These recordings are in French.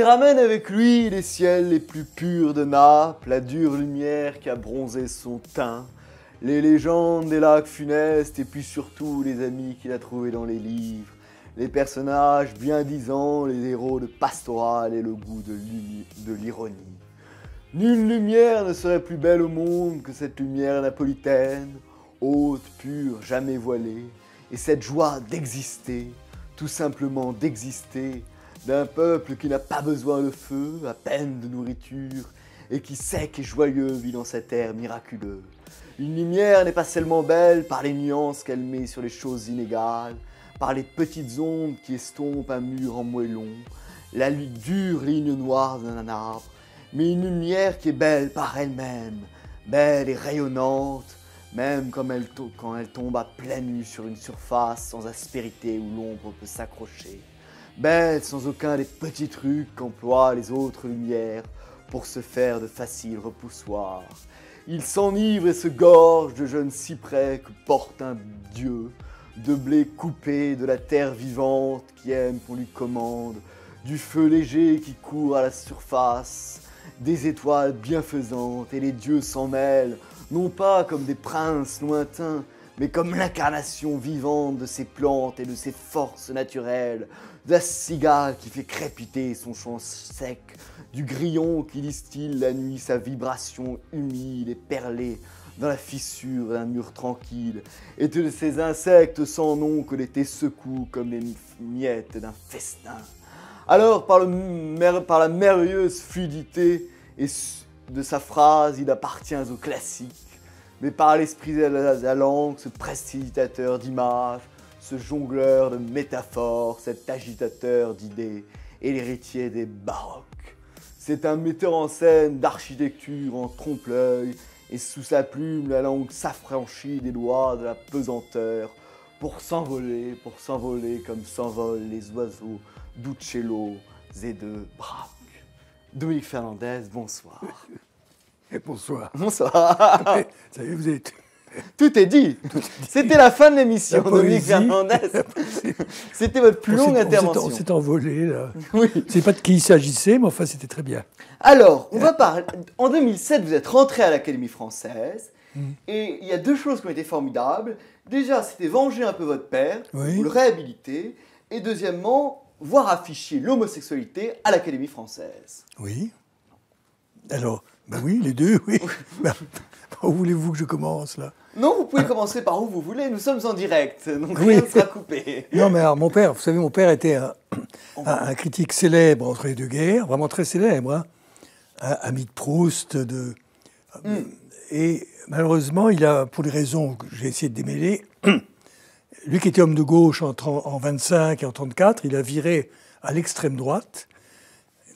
Il ramène avec lui les ciels les plus purs de Naples, la dure lumière qui a bronzé son teint, les légendes des lacs funestes et puis surtout les amis qu'il a trouvés dans les livres, les personnages bien disants, les héros de pastoral et le goût de l'ironie. Nulle lumière ne serait plus belle au monde que cette lumière napolitaine, haute, pure, jamais voilée, et cette joie d'exister, tout simplement d'exister d'un peuple qui n'a pas besoin de feu, à peine de nourriture, et qui sec et joyeux vit dans cet air miraculeux. Une lumière n'est pas seulement belle par les nuances qu'elle met sur les choses inégales, par les petites ondes qui estompent un mur en moellon, la dure ligne noire d'un arbre, mais une lumière qui est belle par elle-même, belle et rayonnante, même comme elle quand elle tombe à pleine nuit sur une surface sans aspérité où l'ombre peut s'accrocher mais sans aucun des petits trucs qu'emploient les autres lumières pour se faire de faciles repoussoirs. Il s'enivre et se gorge de jeunes cyprès que porte un dieu, de blé coupé de la terre vivante qui aime qu'on lui commande, du feu léger qui court à la surface, des étoiles bienfaisantes et les dieux s'en mêlent, non pas comme des princes lointains, mais comme l'incarnation vivante de ces plantes et de ces forces naturelles, de la cigale qui fait crépiter son chant sec, du grillon qui distille la nuit sa vibration humide et perlée dans la fissure d'un mur tranquille, et de ces insectes sans nom que l'été secoue comme les miettes d'un festin. Alors, par, la merveilleuse fluidité et de sa phrase, il appartient au classique, mais par l'esprit de la, langue, ce prestidigitateur d'images, ce jongleur de métaphores, cet agitateur d'idées et l'héritier des baroques. C'est un metteur en scène d'architecture en trompe-l'œil et sous sa plume, la langue s'affranchit des lois de la pesanteur pour s'envoler, pour s'envoler comme s'envolent les oiseaux d'Uccello et de Braque. Dominique Fernandez, bonsoir. Et bonsoir. Bonsoir. Salut, vous êtes. Tout est dit. C'était la fin de l'émission, C'était votre plus longue intervention. On s'est envolé, là. Je sais pas de qui il s'agissait, mais enfin, c'était très bien. Alors, on va parler. En 2007, vous êtes rentré à l'Académie française. Hmm. Et il y a deux choses qui ont été formidables. Déjà, c'était venger un peu votre père, le réhabiliter. Et deuxièmement, voir afficher l'homosexualité à l'Académie française. Oui. Alors, ben oui, les deux, oui. Ben, où voulez-vous que je commence, là non, vous pouvez commencer par où vous voulez, nous sommes en direct, donc rien ne sera coupé. Non, mais alors mon père, vous savez, mon père était un, critique célèbre entre les deux guerres, vraiment très célèbre, hein. ami de Proust, de... Hmm. et malheureusement, il a, pour les raisons que j'ai essayé de démêler, lui qui était homme de gauche en, en 25 et en 34, il a viré à l'extrême droite,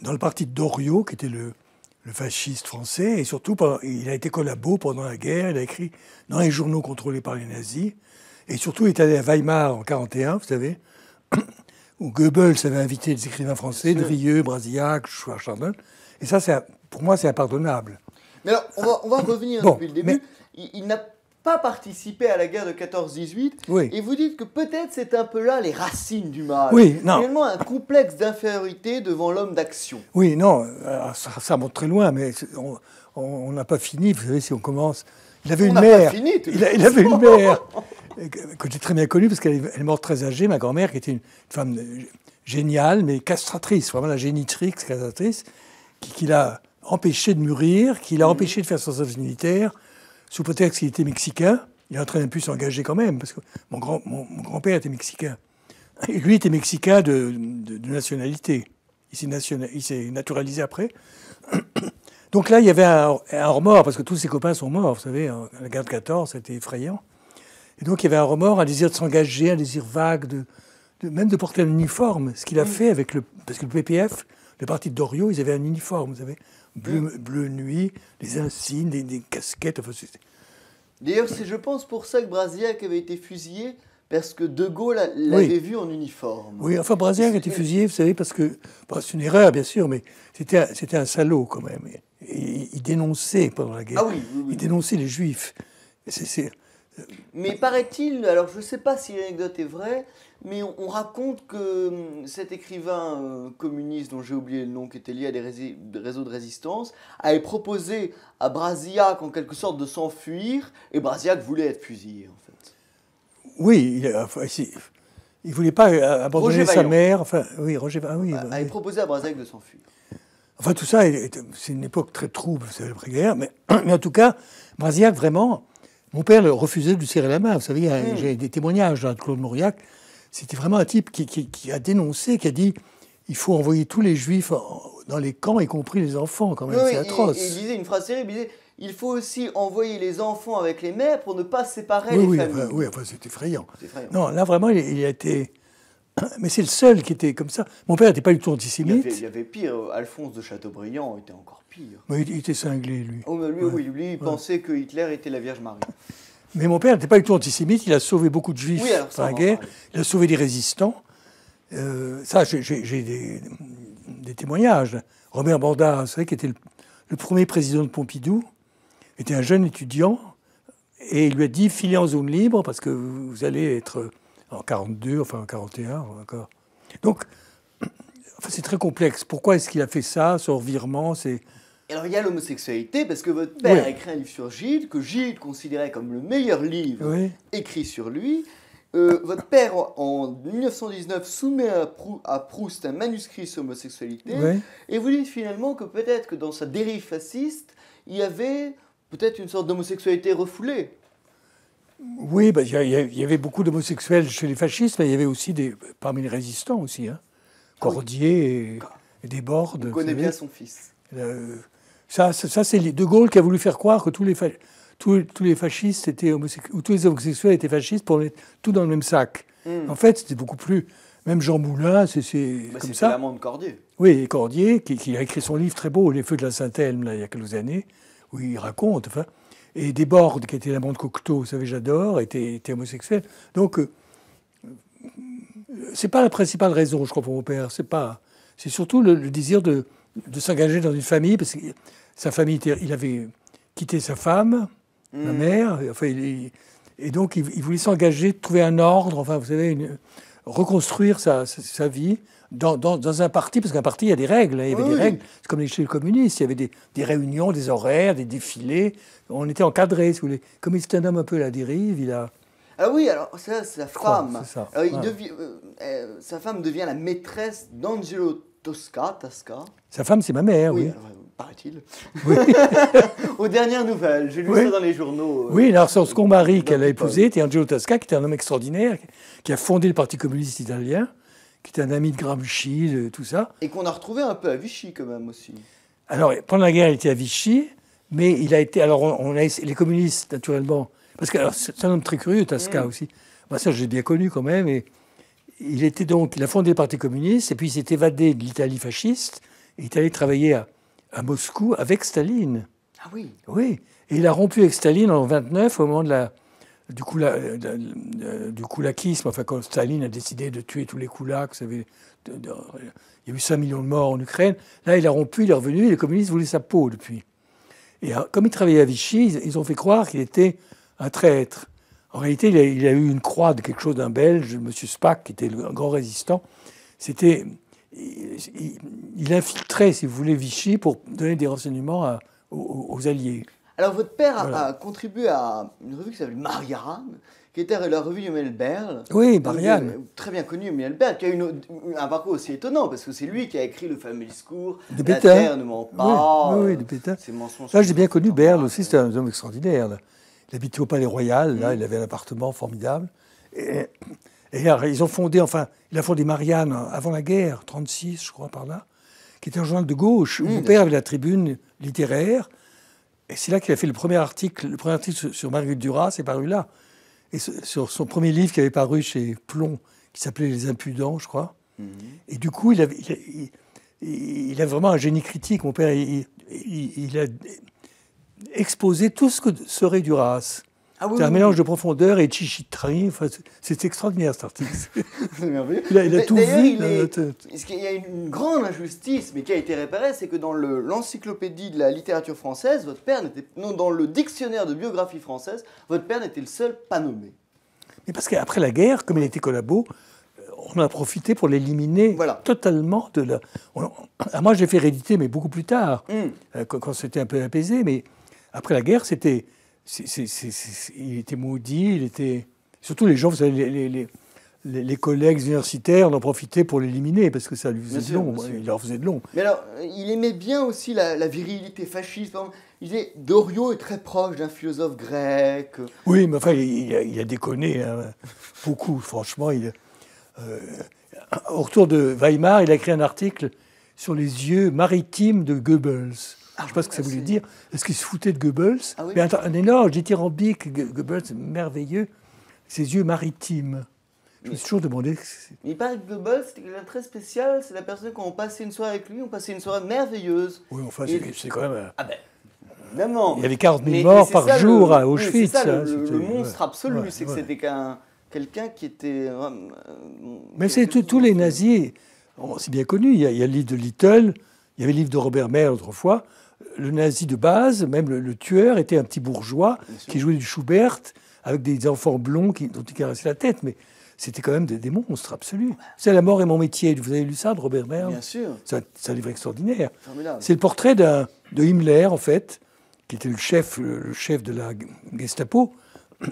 dans le parti de Doriot, qui était le, le fasciste français, et surtout, il a été collabo pendant la guerre, il a écrit dans les journaux contrôlés par les nazis, et surtout, il est allé à Weimar en 1941, vous savez, où Goebbels avait invité des écrivains français, Drieux, Brasillac, Chardon. et ça, c'est pour moi, c'est impardonnable. Mais alors, on va, revenir depuis le début. Il, il n'a pas participé à la guerre de 14-18. Et vous dites que peut-être c'est un peu là les racines du mal. Oui, non. Finalement, un complexe d'infériorité devant l'homme d'action. Oui, non, euh, ça, monte très loin, mais on n'a pas fini. Vous savez, si on commence. Il avait une mère. fini, il, avait une mère que j'ai très bien connue parce qu'elle est morte très âgée, ma grand-mère, qui était une femme euh, géniale, mais castratrice, vraiment la génitrix castratrice, qui, l'a empêché de mûrir, qui l'a empêchée mm. empêché de faire son service militaire, sous prétexte qu'il était mexicain, il est en train de plus s'engager quand même, parce que mon, grand, père était mexicain. Et lui était mexicain de, nationalité. Il s'est, naturalisé après. Donc là, il y avait un, remords, parce que tous ses copains sont morts, vous savez, la guerre de 14, c'était effrayant. Et donc il y avait un remords, un désir de s'engager, un désir vague, de, même de porter un uniforme, ce qu'il a fait avec le. Parce que le PPF, le parti de Dorio, ils avaient un uniforme, vous savez, bleu, nuit, les insignes, des, casquettes. D'ailleurs, c'est, je pense, pour ça que Brasillac avait été fusillé, parce que De Gaulle l'avait vu en uniforme. Oui, enfin, Brasillac a été fusillé, vous savez, parce que. Bah, c'est une erreur, bien sûr, mais c'était, un salaud, quand même. il dénonçait pendant la guerre. Ah Il dénonçait les Juifs. C'est, mais paraît-il, alors je ne sais pas si l'anecdote est vraie, mais on, raconte que hum, cet écrivain euh, communiste dont j'ai oublié le nom, qui était lié à des, réseaux de résistance, avait proposé à Brasillac en quelque sorte de s'enfuir, et Brasillac voulait être fusillé en fait. Oui, il, euh, voulait pas euh, abandonner sa mère. Enfin, oui, Roger bah, oui, avait proposé à Brasillac de s'enfuir. Enfin, tout ça, c'est une époque très trouble, c'est la guerre mais, mais en tout cas, Brasillac vraiment mon père refusait de lui serrer la main. Vous savez, j'ai des témoignages hein, de Claude Mauriac. C'était vraiment un type qui, a dénoncé, qui a dit il faut envoyer tous les juifs dans les camps, y compris les enfants, quand même. c'est atroce. Il, disait une phrase terrible il disait il faut aussi envoyer les enfants avec les mères pour ne pas séparer les familles. Oui, oui, c'est effrayant. Non, là, vraiment, il a été mais c'est le seul qui était comme ça. Mon père n'était pas du tout antisémite. Il y, avait, pire. Euh, Alphonse de Chateaubriand était encore pire. Mais il, était cinglé, lui. Oh, lui, oui, lui, il pensait que Hitler était la Vierge Marie. Mais mon père n'était pas du tout antisémite. Il a sauvé beaucoup de juifs la guerre. Il a sauvé des résistants. Euh, ça, j'ai des, témoignages. Robert Bordas, c'est vrai, qui était le, le, premier président de Pompidou, était un jeune étudiant. Et il lui a dit filez en zone libre parce que vous allez être en 42, enfin en 41, d'accord. Donc, c'est très complexe. Pourquoi est-ce qu'il a fait ça, ce revirement c'est... Alors il y a l'homosexualité parce que votre père a écrit un livre sur Gilles que Gilles considérait comme le meilleur livre écrit sur lui. Euh, votre père, en 1919, soumet à, Proust un manuscrit sur l'homosexualité et vous dites finalement que peut-être que dans sa dérive fasciste, il y avait peut-être une sorte d'homosexualité refoulée. Oui, bah, il y, y, avait beaucoup d'homosexuels chez les fascistes, mais il y avait aussi des, parmi les résistants aussi. Hein. Cordier et, Desbordes. On connaît bien son fils. Euh, ça, ça, c'est De Gaulle qui a voulu faire croire que tous les, tous, les fascistes étaient homosexuels, ou tous les homosexuels étaient fascistes pour mettre tout dans le même sac. Hmm. En fait, c'était beaucoup plus. Même Jean Moulin, c'est bah, comme ça. C'est de Cordier. Oui, Cordier, qui, a écrit son livre très beau, Les Feux de la Sainte-Elme, il y a quelques années, où il raconte. Enfin, et Desbordes, qui était la de Cocteau, vous savez, j'adore, était, était, homosexuel. Donc, euh, c'est pas la principale raison, je crois, pour mon père. C'est pas. C'est surtout le, désir de, de s'engager dans une famille, parce que sa famille, il avait quitté sa femme, ma mm. mère, enfin, et donc il, il voulait s'engager, trouver un ordre, enfin, vous savez, une, reconstruire sa, vie dans, un parti, parce qu'un parti, il y a des règles. Hein, il y avait des règles. C'est comme chez le communistes, il y avait des, réunions, des horaires, des défilés. On était encadrés, si vous voulez. Comme c'est un homme un peu à la dérive, il a. Ah oui, alors ça, sa femme. Euh, euh, euh, sa femme devient la maîtresse d'Angelo Tosca, Sa femme, c'est ma mère, oui paraît-il. Oui. Aux dernières nouvelles, l'ai lu dans les journaux. Euh, oui, alors son mari qu'elle a épousé était Angelo Tasca, qui était un homme extraordinaire, qui a fondé le Parti communiste italien, qui était un ami de Gramsci, de tout ça. Et qu'on a retrouvé un peu à Vichy quand même aussi. Alors, pendant la guerre, il était à Vichy, mais il a été. Alors, on, les communistes, naturellement. Parce que c'est un homme très curieux, Tasca mm. aussi. Moi, ça, je l'ai bien connu quand même. Et il était donc. Il a fondé le Parti communiste, et puis il s'est évadé de l'Italie fasciste. Et il est allé travailler à, à Moscou avec Staline. Ah oui Oui. Et il a rompu avec Staline en 29 au moment de la, du, de, du koulakisme. Enfin, quand Staline a décidé de tuer tous les koulaks, il y a eu 5 millions de morts en Ukraine. Là, il a rompu, il est revenu, et les communistes voulaient sa peau depuis. Et euh, comme il travaillait à Vichy, ils ont fait croire qu'il était un traître. En réalité, il a, eu une croix de quelque chose d'un Belge, M. Spack, qui était un grand résistant. C'était il, infiltrait, si vous voulez, Vichy pour donner des renseignements aux, Alliés. Alors votre père a, contribué à une revue qui s'appelle Marianne, qui était la revue de Berle. Oui, Marianne. Euh, très bien connu Emmanuel Berle, qui a eu un parcours aussi étonnant, parce que c'est lui qui a écrit le fameux discours de La terre ne ment pas. Oui, oui, de Pétain. Là, j'ai bien connu Berle aussi, c'est un homme extraordinaire. Il habitait au Palais Royal, là, il avait un appartement formidable. Et ils ont fondé, enfin, il a fondé Marianne avant la guerre, 36, je crois, par là, qui était un journal de gauche, hmm, mon père avait la tribune littéraire. Et c'est là qu'il a fait le premier article, le premier article sur Marguerite Duras, c'est paru là. Et sur son premier livre qui avait paru chez Plomb, qui s'appelait Les Impudents, je crois. Hmm. Et du coup, il avait, il, il, vraiment un génie critique. Mon père, il, il a exposé tout ce que serait Duras. Ah c'est un mélange de profondeur et de Enfin, c'est extraordinaire cet artiste. c'est merveilleux. Il a, il a tout vu. Euh, est... Il y a une grande injustice, mais qui a été réparée, c'est que dans l'encyclopédie de la littérature française, votre père n'était non dans le dictionnaire de biographie française, votre père n'était le seul pas nommé. Mais parce qu'après la guerre, comme il était collabo, euh, on a profité pour l'éliminer totalement de la. Ah, moi, j'ai fait rééditer, mais beaucoup plus tard, hmm. euh, quand, c'était un peu apaisé. Mais après la guerre, c'était il était maudit, il était. Surtout les gens, vous les, collègues universitaires en profitaient pour l'éliminer parce que ça lui faisait de long. Il leur faisait de long. Mais alors, il aimait bien aussi la, virilité fasciste. Il disait Doriot est très proche d'un philosophe grec. Oui, mais enfin, il, a, déconné hein. beaucoup, franchement. Il, euh, au retour de Weimar, il a écrit un article sur les yeux maritimes de Goebbels. Ah, je ne sais pas ce que ça voulait dire. Est-ce qu'il se foutait de Goebbels ah Mais attends, un énorme dithyrambique, Goebbels, merveilleux, ses yeux maritimes. Je me suis toujours demandé. il paraît que Goebbels, c'était quelqu'un très spécial. C'est la personne, quand on passait une soirée avec lui, on passait une soirée merveilleuse. Oui, enfin, c'est quand même. Euh, ah ben, évidemment. Il y avait 40 000 morts par jour à Auschwitz. C'est ça, le, hein, monstre absolu, c'est que c'était quelqu'un qui était. Euh, euh, mais c'est tous les nazis, c'est bien connu. Il y, a, il le livre de Little, il y avait le livre de Robert Mayer autrefois le nazi de base, même le, tueur, était un petit bourgeois qui jouait du Schubert avec des enfants blonds dont il caressait la tête. Mais c'était quand même des, monstres absolus. C'est La mort est mon métier. Vous avez lu ça de Robert Merle Bien sûr. C'est un, livre extraordinaire. C'est le portrait de Himmler, en fait, qui était le chef, le, chef de la Gestapo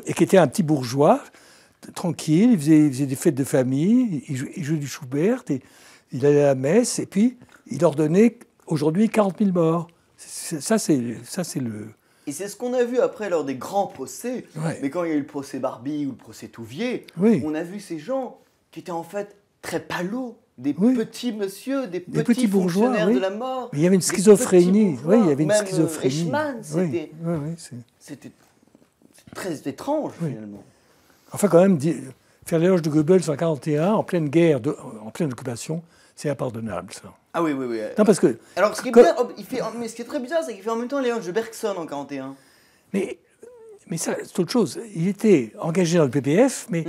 et qui était un petit bourgeois tranquille. Il faisait, des fêtes de famille, il, jouait, du Schubert, et il allait à la messe et puis il ordonnait aujourd'hui 40 000 morts. Ça, c'est le. Et c'est ce qu'on a vu après lors des grands procès. Mais quand il y a eu le procès Barbie ou le procès Touvier, on a vu ces gens qui étaient en fait très palos, des petits monsieur, des, petits, fonctionnaires bourgeois, de la mort. il y avait une schizophrénie. Oui, il y avait une euh, schizophrénie. c'était très étrange finalement. Enfin, quand même, faire l'éloge de Goebbels en 1941, en pleine guerre, en pleine occupation, c'est impardonnable ça. Ah oui, oui, oui. Non, parce que. Alors, ce qui est, oh, mais ce qui est très bizarre, c'est qu'il fait en même temps Léon de Bergson en 41. Mais, mais ça, c'est autre chose. Il était engagé dans le PPF, mais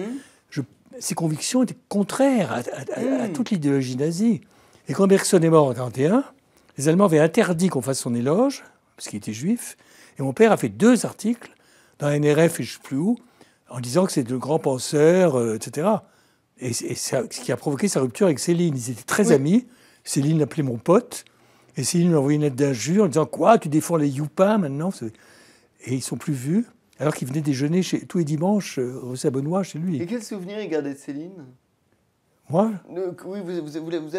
hmm. ses convictions étaient contraires à, hmm. toute l'idéologie nazie. Et quand Bergson est mort en 41, les Allemands avaient interdit qu'on fasse son éloge, parce qu'il était juif. Et mon père a fait deux articles dans NRF et je ne sais plus où, en disant que c'est le grand penseur, etc. Euh, et, ce qui a provoqué sa rupture avec Céline. Ils étaient très amis. Céline appelait mon pote, et Céline lui envoyait une lettre d'injure en disant Quoi, tu défends les Youpins maintenant Et ils sont plus vus, alors qu'ils venaient déjeuner chez, tous les dimanches euh, au Saint-Benoît chez lui. Et quel souvenir il gardait de Céline Moi Oui, vous, vous, avez, vous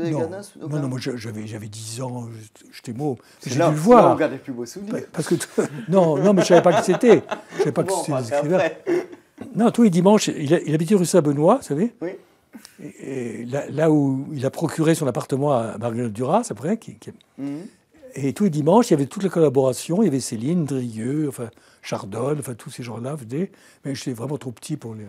avez gardé un souvenir Non, non, moi j'avais, 10 ans, j'étais maux J'ai dû le voir. vous on plus beaux souvenirs. Parce que, non, non, mais je ne savais pas que c'était. Je savais pas que c'était bah, écrivains. Non, tous les dimanches, il, il habitait rue Saint-Benoît, vous savez Oui et, là, où il a procuré son appartement à Marguerite Duras, après. Qui, mhm. Et tous les dimanches, il y avait toute la collaboration. Il y avait Céline, Drieux, enfin, Chardonne, enfin, tous ces gens-là Mais j'étais vraiment trop petit pour les.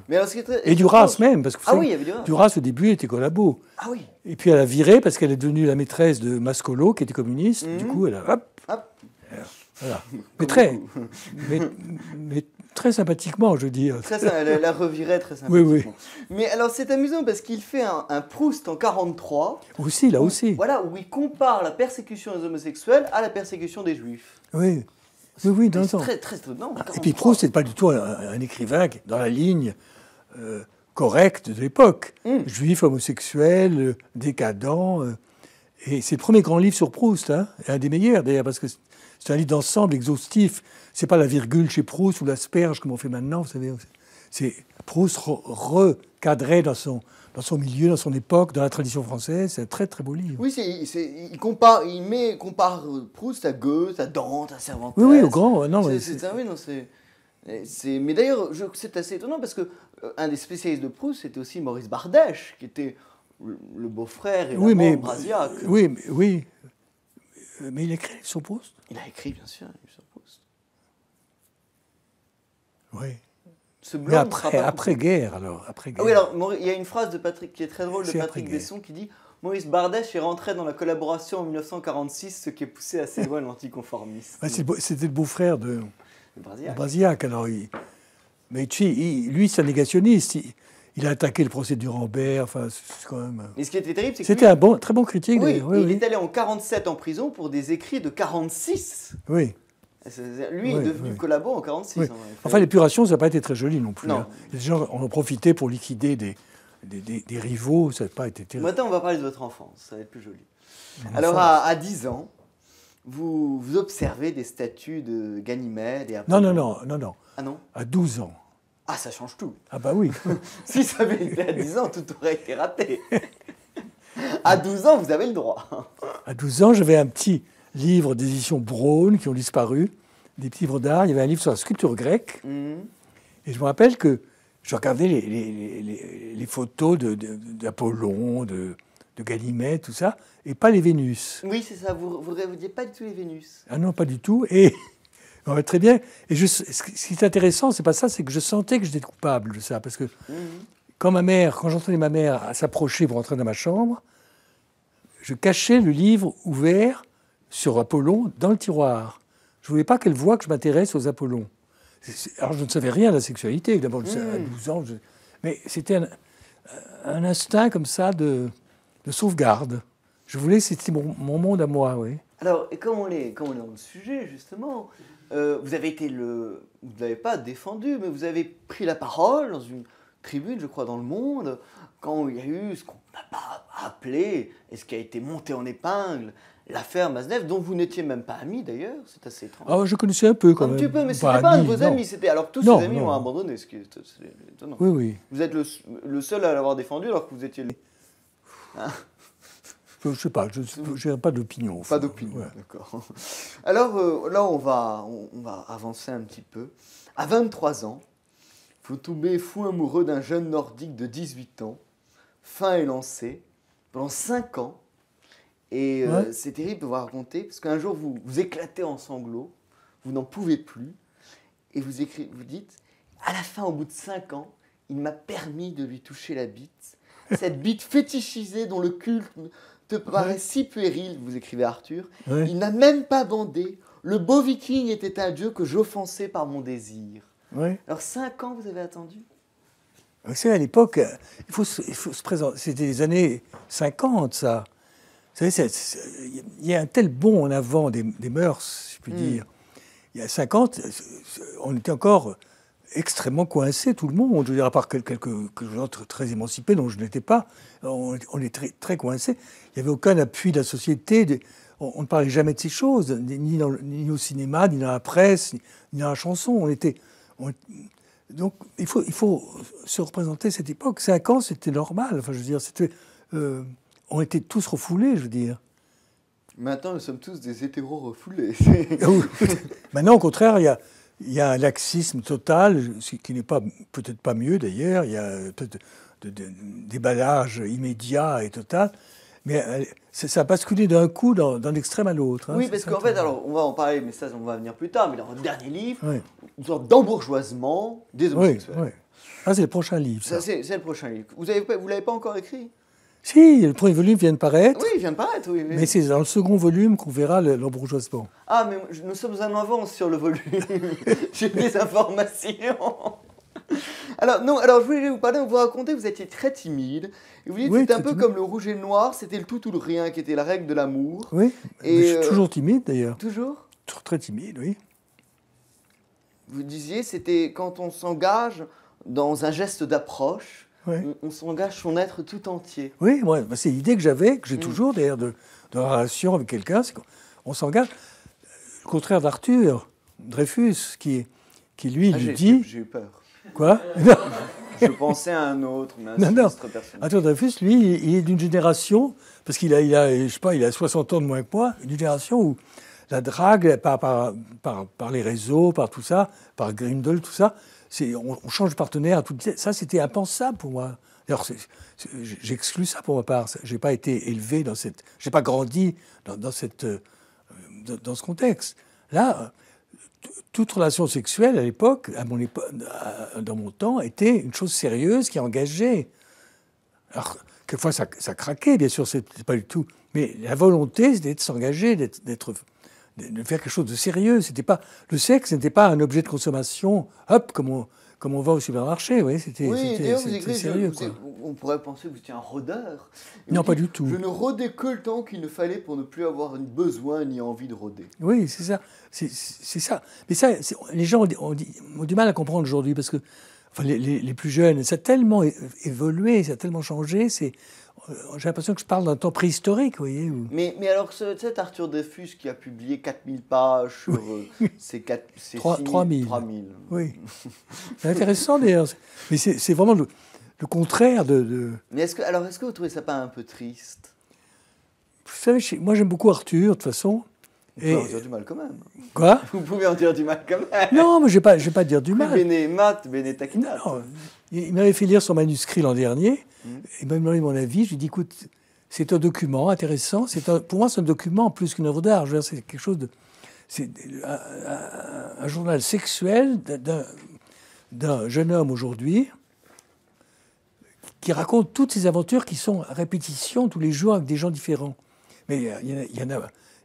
Et Duras même, parce que ah, Duras. au début, était collabo. Ah oui. Et puis elle a viré parce qu'elle est devenue la maîtresse de Mascolo, qui était communiste. Du mhm. coup, elle a. Hop, hop. Voilà. Mais très. Mais, Très sympathiquement, je dis. Très, elle la revirait très sympathiquement. Oui, oui. Mais alors, c'est amusant parce qu'il fait un, Proust en 43. Aussi, là aussi. Voilà, où il compare la persécution des homosexuels à la persécution des juifs. Oui. Oui, oui, dans Très, très étonnant. Et puis Proust n'est pas du tout un, écrivain dans la ligne euh, correcte de l'époque. Hmm. Juif, homosexuel, euh, décadent. Euh, et c'est le premier grand livre sur Proust, hein, un des meilleurs d'ailleurs, parce que c'est un livre d'ensemble exhaustif n'est pas la virgule chez Proust ou l'asperge comme on fait maintenant, vous savez. C'est Proust recadré dans son, dans son milieu, dans son époque, dans la tradition française. C'est un très très beau livre. Oui, c'est, il compare, il met, compare Proust à Goethe, à Dante, à Cervantes. Oui, oui, au grand. Euh, non, c'est, c'est. Mais d'ailleurs, c'est assez étonnant parce que euh, un des spécialistes de Proust, c'était aussi Maurice Bardèche, qui était le, beau-frère et le mais, Brasiac. Oui, mais, oui. Mais il a écrit son Proust Il a écrit, bien sûr. Oui. après, après guerre alors. Après ah oui alors il y a une phrase de Patrick qui est très drôle de Patrick Besson qui dit Maurice Bardèche est rentré dans la collaboration en 1946, ce qui est poussé assez loin l'anticonformisme. C'était le beau-frère de, de Alors, il, mais lui, c'est un négationniste. Il, a attaqué le procès du Rambert. Enfin, c'est quand même. Mais ce qui était terrible, c'est C'était un bon, très bon critique. Oui, il est allé en 47 en prison pour des écrits de 46. Oui. Lui est devenu collaborant en 46. Hein, enfin, l'épuration, ça n'a pas été très joli non plus. Non. Hein. Les gens en ont profité pour liquider des, des, rivaux, ça n'a pas été terrible. Maintenant, on va parler de votre enfance, ça va être plus joli. Alors, à, 10 ans, vous, observez des statues de Ganymède et Non, non, non, non, non. Ah non À 12 ans. Ah, ça change tout. Ah bah oui. si ça avait été à 10 ans, tout aurait été raté. à 12 ans, vous avez le droit. à 12 ans, j'avais un petit livres d'édition Braun qui ont disparu, des petits livres d'art. Il y avait un livre sur la sculpture grecque. Mm. Et je me rappelle que je regardais les, photos d'Apollon, de, d'Apollon de, de, Ganymède tout ça, et pas les Vénus. Oui, c'est ça, vous ne dites pas du tout les Vénus. Ah non, pas du tout. Et très bien. Et je, ce qui est intéressant, c'est pas ça, c'est que je sentais que j'étais coupable de ça. Parce que mm. quand ma mère, quand j'entendais ma mère s'approcher pour entrer dans ma chambre, je cachais le livre ouvert sur Apollon dans le tiroir. Je ne voulais pas qu'elle voie que je m'intéresse aux Apollons. Alors je ne savais rien de la sexualité, d'abord à 12 hmm. ans, mais c'était un, instinct comme ça de, sauvegarde. Je voulais, c'était mon, monde à moi, oui. Alors, et comme on est, on dans le sujet, justement, euh, vous avez été le... Vous l'avez pas défendu, mais vous avez pris la parole dans une tribune, je crois, dans le monde, quand il y a eu ce qu'on n'a pas appelé, et ce qui a été monté en épingle, l'affaire Maznev, dont vous n'étiez même pas ami d'ailleurs, c'est assez étrange. Ah, je connaissais un peu quand même. Un petit peu, mais ce n'était pas, un de vos amis. C'était... Alors tous ses amis ont abandonné, ce qui est étonnant. Oui, oui. Vous êtes le, seul à l'avoir défendu alors que vous étiez hein je ne sais pas, je n'ai pas d'opinion. Pas d'opinion, d'accord. Alors euh, là, on va, on, va avancer un petit peu. À 23 ans, vous tombez fou amoureux d'un jeune nordique de 18 ans, fin et lancé. Pendant 5 ans, et euh, c'est terrible de vous raconter, parce qu'un jour, vous, vous éclatez en sanglots, vous n'en pouvez plus, et vous, écri vous dites, à la fin, au bout de cinq ans, il m'a permis de lui toucher la bite, cette bite fétichisée dont le culte te paraît si puéril, vous écrivez Arthur, il n'a même pas bandé, le beau viking était un dieu que j'offensais par mon désir. Alors cinq ans, vous avez attendu C'est à l'époque, euh, il faut, il faut, se présenter. C'était les années 50, ça. Vous savez, il y a un tel bond en avant des, mœurs, si je puis mm. dire. Il y a 50, on était encore extrêmement coincé, tout le monde. Je veux dire, à part quelques, autres très, émancipés, dont je n'étais pas, on, était est très, très coincé. Il n'y avait aucun appui de la société. on, ne parlait jamais de ces choses, ni, dans, ni, au cinéma, ni dans la presse, ni, dans la chanson. On était. donc, il faut, il faut se représenter cette époque. Cinq ans, c'était normal. Enfin, je veux dire, c'était. Euh, ont été tous refoulés, je veux dire. Maintenant, nous sommes tous des hétéros refoulés. Maintenant, au contraire, il y a, un laxisme total, ce qui n'est pas peut-être pas mieux d'ailleurs. Il y a peut-être de, immédiat et total. Mais euh, ça a basculé d'un coup d'un extrême à l'autre. Hein, oui, parce qu'en fait, alors, on va en parler, mais ça, on va venir plus tard. Mais dans votre dernier livre, oui. une d'embourgeoisement des homosexuels. Ah, c'est le prochain livre. Ça, c'est le prochain livre. Vous ne l'avez pas encore écrit si, le premier volume vient de paraître. Oui, il vient de paraître, oui. Mais c'est dans le second volume qu'on verra l'embourgeoisement. Ah, mais nous sommes en avance sur le volume. J'ai des informations. Alors, non, alors je voulais vous parler, vous raconter, vous étiez très timide. vous dites c'était un peu comme le rouge et le noir, c'était le tout ou le rien qui était la règle de l'amour. Oui, et je suis euh, toujours timide d'ailleurs. Toujours Toujours très timide, oui. Vous disiez, c'était quand on s'engage dans un geste d'approche, on, s'engage son être tout entier. Oui, bah, c'est l'idée que j'avais, que j'ai mm. toujours d'ailleurs de, de relation avec quelqu'un, c'est qu'on s'engage. Au contraire d'Arthur, Dreyfus, qui, qui lui, ah, lui dit. J'ai eu peur. Quoi Je pensais à un autre, mais non, non. Arthur Dreyfus, lui, il est d'une génération, parce qu'il a, il a, je pas, il a 60 ans de moins que moi, une génération où la drague, par, par, par les réseaux, par tout ça, par Grindel, tout ça, on, change de partenaire à Ça, c'était impensable pour moi. Alors j'exclus ça pour ma part. J'ai pas été élevé dans cette, j'ai pas grandi dans, cette, euh, dans, ce contexte. Là, toute relation sexuelle à l'époque, à dans mon temps, était une chose sérieuse qui engageait. Alors, quelquefois, ça, ça craquait, bien sûr, c'est pas du tout. Mais la volonté, c'était de s'engager, d'être de faire quelque chose de sérieux. C'était pas le sexe n'était pas un objet de consommation. Hop, comme on, comme on va au supermarché, oui, c'était très sérieux. on pourrait penser que vous étiez un rôdeur. Non, pas du tout. Je ne rôdais que le temps qu'il ne fallait pour ne plus avoir ni besoin ni envie de rôder. Oui, c'est ça. C'est ça. Mais ça, les gens ont, du mal à comprendre aujourd'hui parce que enfin, les, les, les, plus jeunes, ça a tellement évolué, ça a tellement changé. Euh, j'ai l'impression que je parle d'un temps préhistorique, vous voyez. Mais, mais, alors, ce, cet Arthur Defus qui a publié 4000 pages sur euh, ces 3000. Oui. c'est intéressant d'ailleurs. Mais c'est vraiment le, contraire de. Mais est que, alors, est-ce que vous trouvez ça pas un peu triste Vous savez, moi j'aime beaucoup Arthur, de toute façon pouvez en dire du mal quand même. Quoi Vous pouvez en dire du mal quand même. Non, mais je ne vais, pas, pas dire du mal. Bene mat, Il m'avait fait lire son manuscrit l'an dernier. et hmm. Il m'a demandé mon avis. Je lui ai dit, écoute, c'est un document intéressant. pour moi, c'est un document plus qu'une œuvre d'art. C'est quelque chose de... C'est un, journal sexuel d'un jeune homme aujourd'hui qui raconte toutes ses aventures qui sont à répétition tous les jours avec des gens différents. Mais euh, il y en a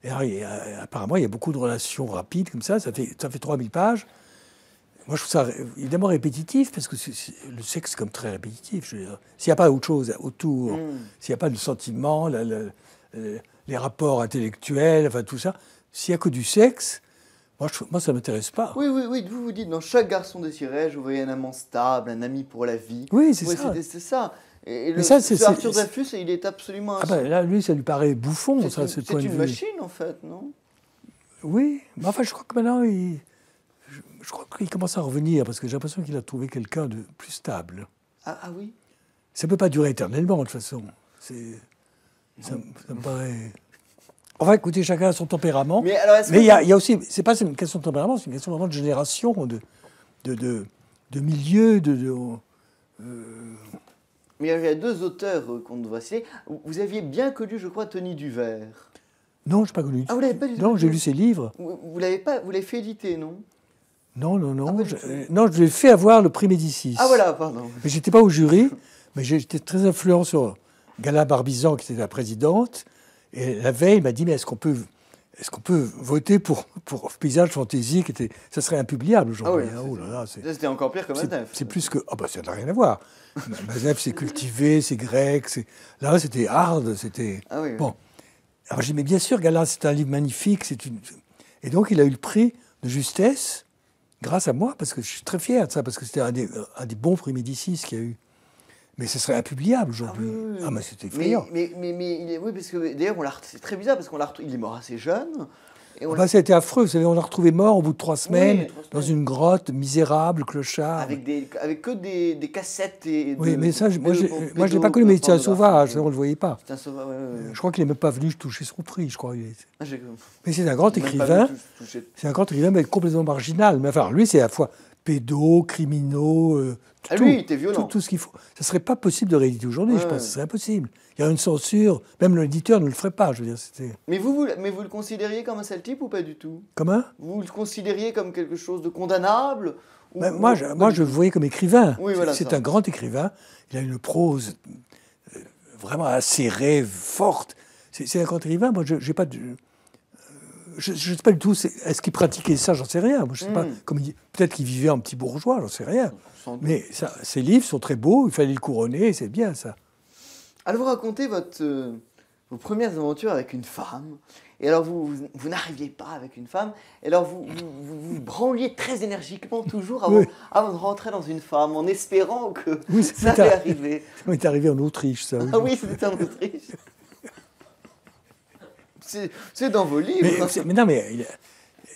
euh, apparemment, il y a beaucoup de relations rapides comme ça, ça fait, ça fait 3000 pages. Moi, je trouve ça évidemment répétitif, parce que le sexe est comme très répétitif. S'il n'y a pas autre chose autour, mm. s'il n'y a pas de sentiment, euh, les rapports intellectuels, enfin tout ça, s'il n'y a que du sexe, moi, moi ça ne m'intéresse pas. Oui, oui, oui. Vous vous dites, dans chaque garçon désiré, je voyez un amant stable, un ami pour la vie. Oui, c'est ça. C'est ça. Et ça, Arthur il est absolument. Ah ben là, lui, ça lui paraît bouffon, ça, ce C'est une machine, en fait, non Oui, mais enfin, je crois que maintenant, il, je, crois qu'il commence à revenir parce que j'ai l'impression qu'il a trouvé quelqu'un de plus stable. Ah, ah oui. Ça ne peut pas durer éternellement, de toute façon. C'est ça, me paraît. Enfin, écoutez, chacun a son tempérament. Mais il y, a aussi, c'est pas une question de tempérament, c'est une question vraiment de génération, de, de, de, milieu, de. Euh, mais il y a deux auteurs euh, qu'on doit citer. Vous aviez bien connu, je crois, Tony Duvert. Non, je n'ai pas connu. Ah, lu Non, j'ai lu ses livres. Vous, l'avez pas, vous l'avez fait éditer, non Non, non, non. Ah, non, je l'ai fait avoir le prix Médicis. Ah voilà, pardon. Mais j'étais pas au jury, mais j'étais très influent sur Gala Barbizan, qui était la présidente. Et la veille, il m'a dit, mais est-ce qu'on peut est-ce qu'on peut voter pour, pour Paysage Fantaisie qui était, Ça serait impubliable aujourd'hui. Ah hein, oh c'était encore pire que Mazef. C'est plus que. Ah bah ça n'a rien à voir. Mazef, c'est cultivé, c'est grec. Là, c'était hard. c'était... Ah bon. Alors j'ai mais bien sûr, Gala, c'est un livre magnifique. C'est une... Et donc il a eu le prix de justesse grâce à moi, parce que je suis très fier de ça, parce que c'était un des, un des bons prix Médicis qu'il y a eu. Mais ce serait impubliable aujourd'hui. Ah, ah mais c'était effrayant. Mais, mais, oui, parce que d'ailleurs, c'est très bizarre parce qu'on l'a il est mort assez jeune. C'était ah bah, affreux, vous savez, on l'a retrouvé mort au bout de trois semaines, dans une grotte misérable, clochard. Avec, des, avec que des, cassettes et. oui, mais ça, euh, moi, je ne l'ai pas connu, mais c'était un sauvage, hein, on ne le voyait pas. Je crois qu'il n'est même pas venu toucher son prix, je crois. Ah, mais c'est un grand écrivain, c'est un grand écrivain, mais complètement marginal. Mais enfin, lui, c'est à la fois pédos, criminaux, euh, ah tout, Tout, ce qu'il faut. Ça serait pas possible de rééditer aujourd'hui, je pense. Ce serait impossible. Il y a une censure. Même l'éditeur ne le ferait pas. Je veux dire, c'était. Mais vous, mais vous le considériez comme un sale type ou pas du tout Comment Vous le considériez comme quelque chose de condamnable ben, moi, Je, moi, je le voyais comme écrivain. c'est un grand écrivain. Il a une prose euh, vraiment acérée, forte. C'est un grand écrivain. Moi, j'ai pas. De, je ne sais pas du tout, est-ce qu'il pratiquait ça J'en sais rien. je sais pas. Hmm. peut-être qu'il vivait un petit bourgeois, j'en sais rien. Mais ça, ses livres sont très beaux. Il fallait le couronner, c'est bien ça. Alors vous racontez votre, euh, vos premières aventures avec une femme. Et alors vous, vous, n'arriviez pas avec une femme. Et alors vous vous, branliez très énergiquement toujours avant, avant, de rentrer dans une femme, en espérant que ça allait arriver. Ça m'est arrivé en Autriche, ça. ah oui, c'était en Autriche. c'est dans vos livres. Mais, non, mais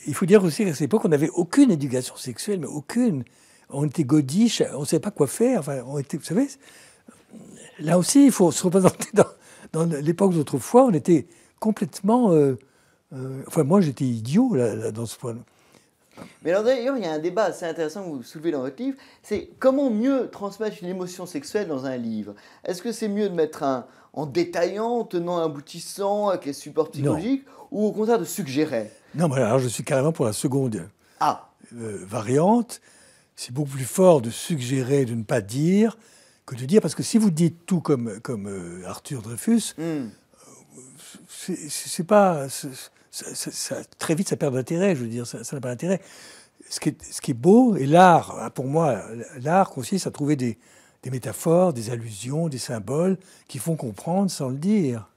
il, faut dire aussi qu'à cette époque, on n'avait aucune éducation sexuelle, mais aucune. On était godiche, on ne savait pas quoi faire. Enfin, on était, vous savez, là aussi, il faut se représenter dans, l'époque d'autrefois, on était complètement. Euh, euh, enfin, moi, j'étais idiot là, dans ce point. -là. Mais alors d'ailleurs, il y a un débat assez intéressant que vous soulevez dans votre livre, c'est comment mieux transmettre une émotion sexuelle dans un livre Est-ce que c'est mieux de mettre un, en détaillant, en tenant aboutissant avec les supports psychologiques, ou au contraire de suggérer Non, mais alors je suis carrément pour la seconde ah. Euh, variante. C'est beaucoup plus fort de suggérer, de ne pas dire, que de dire, parce que si vous dites tout comme, comme euh, Arthur Dreyfus, hmm. c'est pas. ça, très vite, ça perd d'intérêt, je veux dire, ça n'a pas d'intérêt. Ce qui, ce qui est beau, et l'art, pour moi, l'art consiste à trouver des, des métaphores, des allusions, des symboles qui font comprendre sans le dire.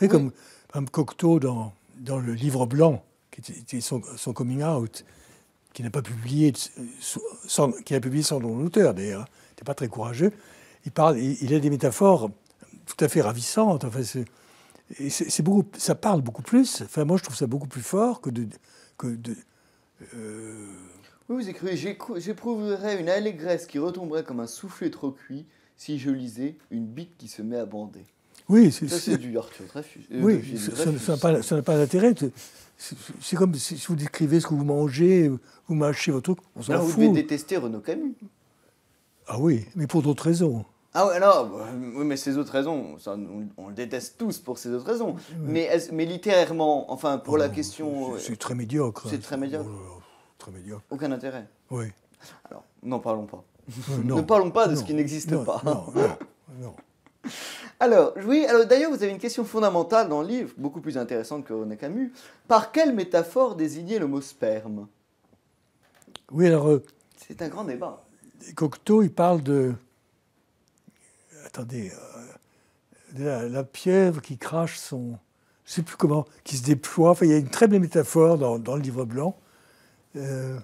Vous voyez, comme, Cocteau dans, dans le livre blanc, qui était son, coming out, qui n'a pas publié, sans, qui a publié sans l'auteur d'ailleurs, n'était hein. pas très courageux. Il parle, il, a des métaphores tout à fait ravissantes. c'est, beaucoup, ça parle beaucoup plus. Enfin, moi, je trouve ça beaucoup plus fort que de, euh, vous écrivez J'éprouverais une allégresse qui retomberait comme un soufflet trop cuit si je lisais une bite qui se met à bander. Oui, c'est ça. C'est du Arthur Dreyfus. Euh, oui, ça n'a pas d'intérêt. C'est comme si vous décrivez ce que vous mangez, vous mâchez votre truc, on s'en fout. Vous pouvez détester Renaud Camus. Ah oui, mais pour d'autres raisons. Ah ouais, alors, bah, oui, mais ces autres raisons, on, le déteste tous pour ces autres raisons. Mais, mais littérairement, enfin, pour la oh, question. C'est euh, très médiocre. C'est très médiocre. Oh, très Aucun intérêt. Oui. Alors, n'en parlons pas. Euh, ne parlons pas de ce qui n'existe pas. Non, Alors, oui, alors d'ailleurs, vous avez une question fondamentale dans le livre, beaucoup plus intéressante que René Camus. Par quelle métaphore désigner le mot sperme Oui, alors. Euh, C'est un grand débat. Cocteau, il parle de. Attendez, euh, la, pierre qui crache son. Je ne sais plus comment, qui se déploie. Enfin, il y a une très belle métaphore dans le livre blanc euh,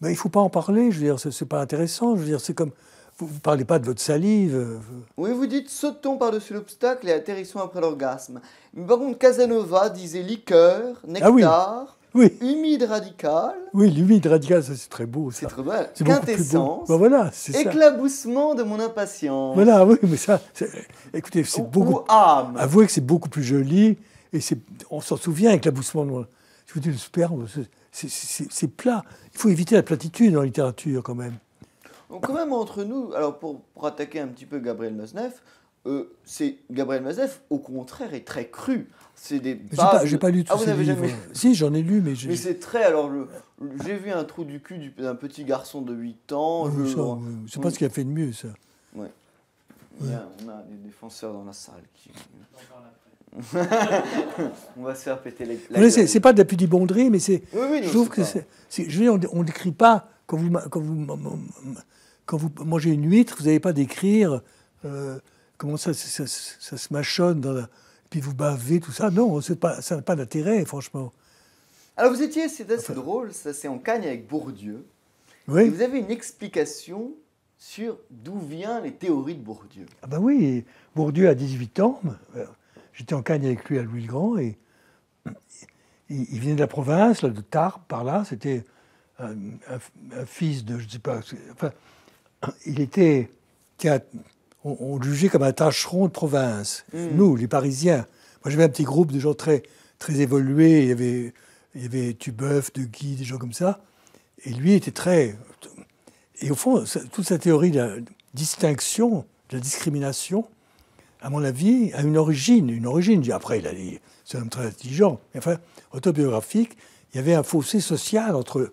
ben, il ne faut pas en parler, je veux dire, c'est pas intéressant. Je veux dire, c'est comme. Vous ne parlez pas de votre salive. Euh, oui, vous dites sautons par-dessus l'obstacle et atterrissons après l'orgasme. Mais par contre, Casanova disait liqueur, ah nectar, humide radical. Oui, l'humide radical, ça c'est très beau. C'est très beau. Quintessence. Ben, éclaboussement de mon impatience. Voilà, oui, mais ça. Écoutez, c'est beaucoup. Ou âme. Avouez que c'est beaucoup plus joli et on s'en souvient, éclaboussement de mon. Je vous dis, le sperme, c'est plat. Il faut éviter la platitude en littérature quand même. Donc quand même entre nous, alors pour, attaquer un petit peu Gabriel Maznef, euh, c'est Gabriel Maznef, au contraire, est très cru. C'est des. J'ai pas, lu tout ah, vous Si, j'en ai lu, mais. j'ai... Mais c'est très. Alors, j'ai vu un trou du cul d'un petit garçon de 8 ans. Ah, je... ne C'est mm. pas ce qu'il a fait de mieux, ça. on a des défenseurs dans la salle qui. on va se faire péter les. c'est pas de la pudibonderie, mais c'est. je trouve que c'est. Je veux dire, on n'écrit pas. Quand vous, quand, vous, quand vous mangez une huître, vous n'avez pas décrire euh, comment ça, ça, ça, se mâchonne, dans la, puis vous bavez, tout ça. Non, pas, ça n'a pas d'intérêt, franchement. Alors vous étiez, c'est assez drôle, ça c'est en Cagne avec Bourdieu. Oui. Et vous avez une explication sur d'où viennent les théories de Bourdieu. Ah ben oui, Bourdieu a 18 ans, J'étais en Cagne avec lui à Louis-le-Grand et il, venait de la province, de Tarbes, par là. C'était un, fils de, je ne sais pas. Enfin, il était. On, le jugeait comme un tâcheron de province, mm. nous, les Parisiens. Moi, j'avais un petit groupe de gens très, très évolués. Il y avait, il y avait De Guy, des gens comme ça. Et lui était très. Et au fond, toute sa théorie de la distinction, de la discrimination, à mon avis, a une origine. Une origine, après, il a c'est un homme très intelligent, mais enfin, autobiographique, il y avait un fossé social entre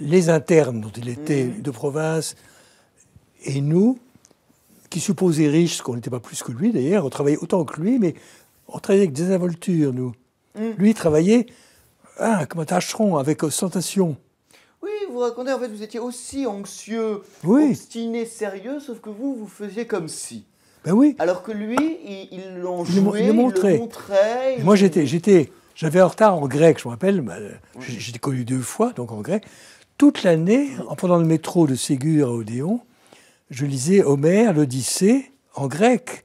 les internes dont il était mmh. de province et nous, qui supposaient riches, parce qu'on n'était pas plus que lui d'ailleurs, on travaillait autant que lui, mais on travaillait avec désinvolture, nous. Mmh. Lui travaillait ah, comme un tâcheron, avec ostentation. Oui, vous racontez, en fait, vous étiez aussi anxieux, oui. obstiné, sérieux, sauf que vous, vous faisiez comme si. Ben Alors que lui, il l'ont il, le montrait. Moi, j'étais, j'étais, j'avais un retard en grec, je me rappelle. J'étais ben, connu deux fois, donc en grec. Toute l'année, en prenant le métro de Ségur à Odéon, je lisais Homère, l'Odyssée, en grec.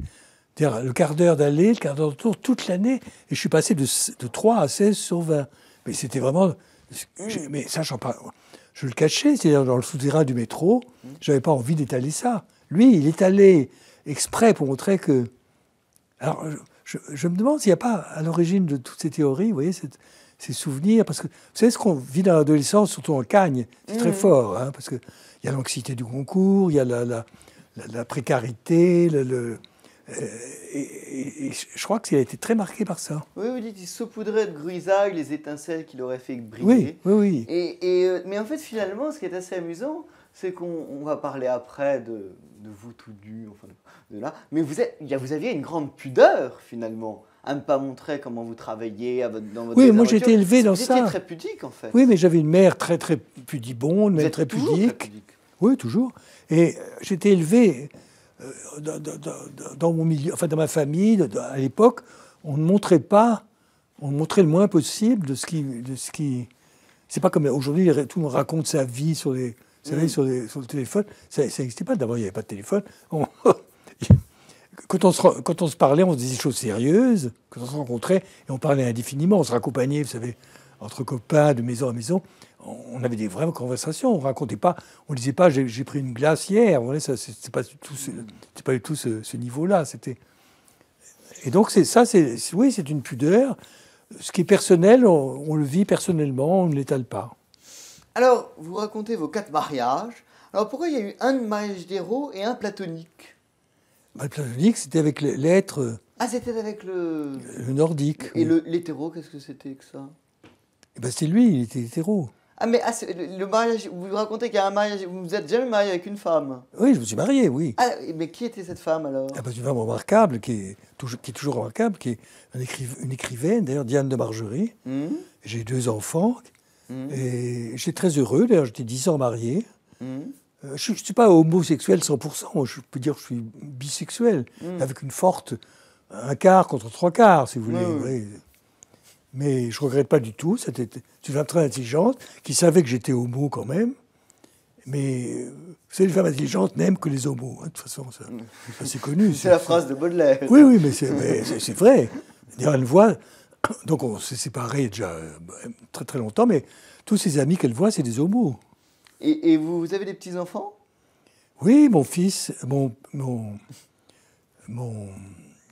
c'est-à-dire le quart d'heure d'aller, le quart d'heure de retour, toute l'année. Et je suis passé de, 3 à 16 sur 20. Mais c'était vraiment. Mm. Mais ça, Je le cachais, c'est-à-dire dans le souterrain du métro, mm. je n'avais pas envie d'étaler ça. Lui, il est étalait exprès pour montrer que. Alors, je, me demande s'il n'y a pas à l'origine de toutes ces théories, vous voyez, ces souvenirs, parce que vous savez ce qu'on vit dans l'adolescence, surtout en Cagne, c'est très mm. fort, hein, parce qu'il y a l'anxiété du concours, il y a la, la, précarité, le, euh, et, je crois qu'il a été très marqué par ça. Oui, vous dites il saupoudrait de grisaille les étincelles qu'il aurait fait briller. Oui, oui, oui. et, euh, mais en fait, finalement, ce qui est assez amusant, c'est qu'on va parler après de, de vous tout nu, enfin de, là. Mais vous, êtes, vous aviez une grande pudeur finalement à ne pas montrer comment vous travaillez à votre, dans votre Oui, moi j'étais élevé dans ça. Vous étiez très pudique en fait. Oui, mais j'avais une mère très très pudibonde, mais très pudique. Oui, toujours. Et euh, j'étais élevé euh, dans, mon milieu, enfin dans ma famille, à l'époque, on ne montrait pas, on montrait le moins possible de ce qui, de ce qui. C'est pas comme aujourd'hui, tout le monde raconte sa vie sur les vous savez, sur, le téléphone, ça n'existait pas. D'abord, il n'y avait pas de téléphone. quand, on se, parlait, on se disait des choses sérieuses. Quand on se rencontrait, et on parlait indéfiniment, on se raccompagnait, vous savez, entre copains, de maison à maison. On avait des vraies conversations. On racontait pas, on disait pas, j'ai pris une glace hier. Vous ça, c'est pas du tout, c'est pas ce, niveau-là. C'était. Et donc, ça, c'est oui, c'est une pudeur. Ce qui est personnel, on le vit personnellement, on ne l'étale pas. Alors, vous racontez vos quatre mariages. Alors, pourquoi il y a eu un mariage d'héros et un platonique bah, Le platonique, c'était avec l'être. Euh, ah, c'était avec le. Le nordique. Et le l'hétéro, qu'est-ce que c'était que ça eh ben, C'est lui, il était hétéro. Ah, mais ah, le, mariage. Vous racontez qu'il y a un mariage. Vous vous êtes jamais marié avec une femme Oui, je me suis marié, oui. Ah, mais qui était cette femme alors ah, bah, Une femme remarquable, qui est, toujours, remarquable, qui est une, écrivaine, d'ailleurs, Diane de Margerie. Mmh. J'ai deux enfants Mm. Et j'étais très heureux. D'ailleurs, j'étais 10 ans marié. Mm. Euh, je ne suis pas homosexuel 100%. Je peux dire que je suis bisexuel, mm. avec une forte un quart contre trois quarts, si vous voulez. Mais je ne regrette pas du tout. C'était une femme très intelligente qui savait que j'étais homo quand même. Mais euh, c'est les femmes intelligentes n'aiment que les homos. Hein, de toute façon, c'est connu. c'est la phrase de Baudelaire. Oui, oui, mais c'est vrai. D'ailleurs, elle voit, donc on s'est séparés déjà euh, très très longtemps, mais tous ses amis qu'elle voit, c'est des homos. Et, vous avez des petits-enfants Oui, mon fils, mon, mon,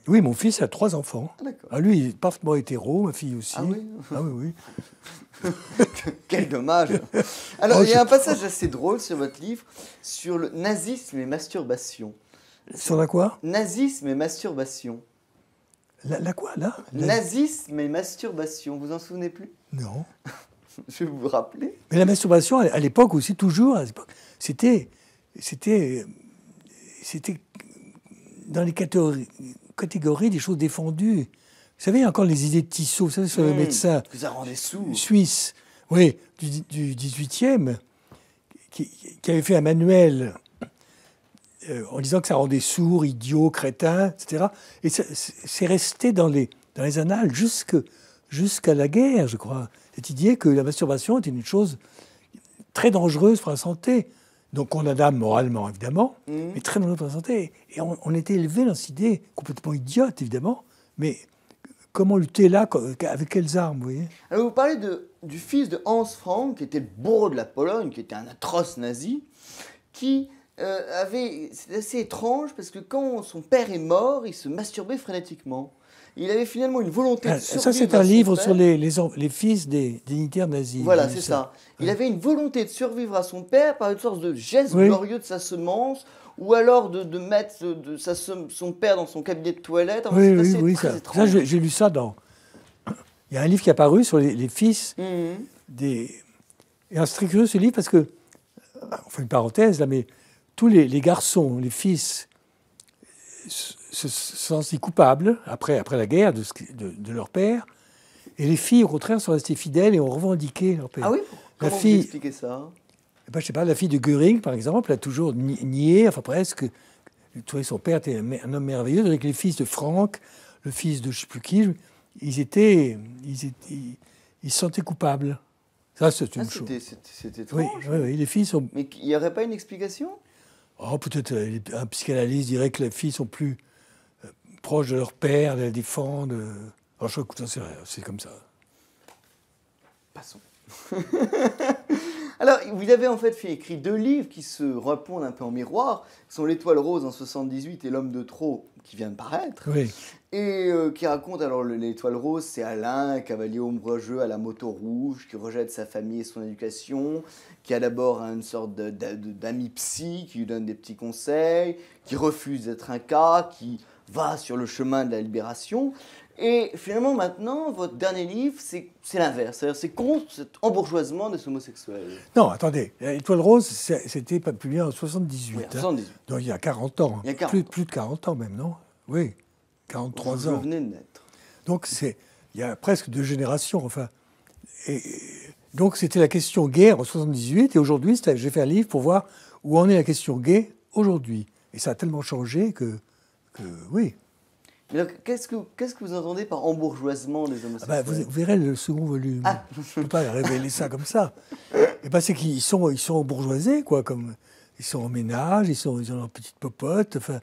Oui, mon fils a trois enfants. Ah, ah, lui, il est parfaitement hétéro, ma fille aussi. Ah oui ah oui, Quel dommage Alors, oh, il y a un passage assez drôle sur votre livre sur le nazisme et masturbation. Sur la quoi Nazisme et masturbation. La, quoi, là la... Nazisme et masturbation, vous en souvenez plus Non. Je vais vous rappeler. Mais la masturbation, à l'époque aussi, toujours, c'était, c'était, c'était dans les catégories, des choses défendues. Vous savez, il y a encore les idées de Tissot, vous savez, sur le médecin suisse, oui, du, 18e, qui, qui, avait fait un manuel euh, en disant que ça rendait sourds, idiots, crétin etc. Et c'est resté dans les, dans les annales jusqu'à la guerre, je crois. Cette idée que la masturbation était une chose très dangereuse pour la santé. Donc on d'âme moralement, évidemment, mm. mais très dangereuse pour la santé. Et on, était élevé dans cette idée complètement idiote, évidemment, mais comment lutter là Avec quelles armes vous voyez Alors vous parlez du fils de Hans Frank, qui était le bourreau de la Pologne, qui était un atroce nazi, qui euh, avait. C'est assez étrange parce que quand son père est mort, il se masturbait frénétiquement. Il avait finalement une volonté de ah, survivre. Ça, c'est un livre sur les, les, fils des dignitaires nazis. Voilà, c'est ça. Il avait une volonté de survivre à son père par une sorte de geste glorieux de sa semence, ou alors de, de mettre euh, de sa, son père dans son cabinet de toilette. oui, oui, oui. ça, j'ai lu ça dans. Il y a un livre qui est apparu sur les, fils mhm. des. Et un curieux ce livre parce que. On euh, fait une parenthèse là, mais tous les, garçons, les fils, se sentaient coupables, après, après la guerre, de, de, leur père. Et les filles, au contraire, sont restées fidèles et ont revendiqué leur père. Ah oui la Comment fille, vous expliquez ça eh ben, Je sais pas, la fille de Göring, par exemple, a toujours nié, enfin presque, trouvé son père était un homme merveilleux, avec les fils de Franck, le fils de je ne sais plus qui, ils étaient, ils se sentaient coupables. Ça, c'est ah, une chose. C'était étrange. oui, oui, les filles sont. Mais il n'y aurait pas une explication Oh, peut-être euh, un psychanalyste dirait que les filles sont plus euh, proches de leur père, la défendent. Alors euh. oh, je crois que c'est comme ça. Passons. Alors, vous avez en fait fait écrit deux livres qui se répondent un peu en miroir, qui sont L'étoile rose en 78 et L'homme de trop qui vient de paraître. Oui et euh, qui raconte alors l'étoile rose, c'est Alain, un cavalier ombrageux à la moto rouge, qui rejette sa famille et son éducation, qui a d'abord une sorte d'ami psy qui lui donne des petits conseils, qui refuse d'être un cas, qui va sur le chemin de la libération. Et finalement, maintenant, votre dernier livre, c'est l'inverse. cest contre cet embourgeoisement des homosexuels. Non, attendez. l'étoile Rose, c'était publié en 78. Oui, 78. Hein. Donc il y a 40 ans. Hein. Il y a plus, ans. plus de 40 ans même, non Oui. 43 ans. de naître. Donc c'est, il y a presque deux générations. Enfin, et, donc c'était la question guerre en 78 et aujourd'hui j'ai fait un livre pour voir où en est la question gay aujourd'hui. Et ça a tellement changé que, que oui. Mais donc, qu'est-ce que, qu'est-ce que vous entendez par embourgeoisement des ah bah, homosexuels vous, verrez le second volume. Ah. Je ne peux pas révéler ça comme ça. Et eh ben, c'est qu'ils sont, ils sont bourgeoisés, quoi. Comme, ils sont en ménage, ils, sont, ils ont leur petite popote Enfin,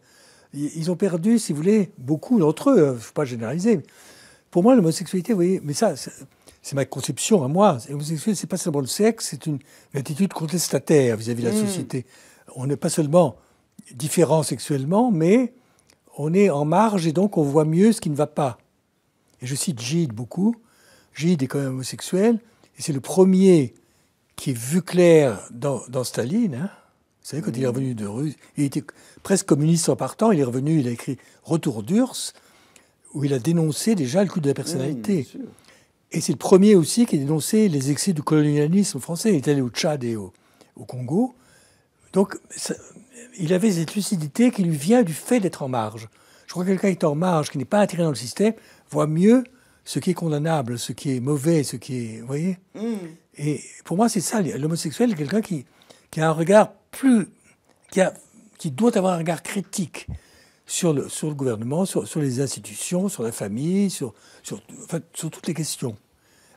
ils ont perdu, si vous voulez, beaucoup d'entre eux, il hein, ne faut pas généraliser. Pour moi, l'homosexualité, vous voyez, mais ça, c'est ma conception à moi. L'homosexualité, ce n'est pas seulement le sexe, c'est une, attitude contestataire vis-à-vis de la mmh. société. On n'est pas seulement différent sexuellement, mais on est en marge et donc on voit mieux ce qui ne va pas. Et je cite Gide beaucoup. Gide est quand même homosexuel, et c'est le premier qui est vu clair dans, dans Staline. Hein. Vous savez, quand il est revenu de Russie, il était presque communiste en partant. Il est revenu, il a écrit Retour d'Urs, où il a dénoncé déjà le coup de la personnalité. et c'est le premier aussi qui a dénoncé les excès du colonialisme français. Il est allé au Tchad et au, Congo. Donc, il avait cette lucidité qui lui vient du fait d'être en marge. Je crois que quelqu'un qui est en marge, qui n'est pas attiré dans le système, voit mieux ce qui est condamnable, ce qui est mauvais, ce qui est. Vous voyez hmm. Et pour moi, c'est ça. L'homosexuel est quelqu'un qui, qui a un regard plus, qui, doit avoir un regard critique sur le, sur le gouvernement, sur, les institutions, sur la famille, sur, sur, toutes les questions.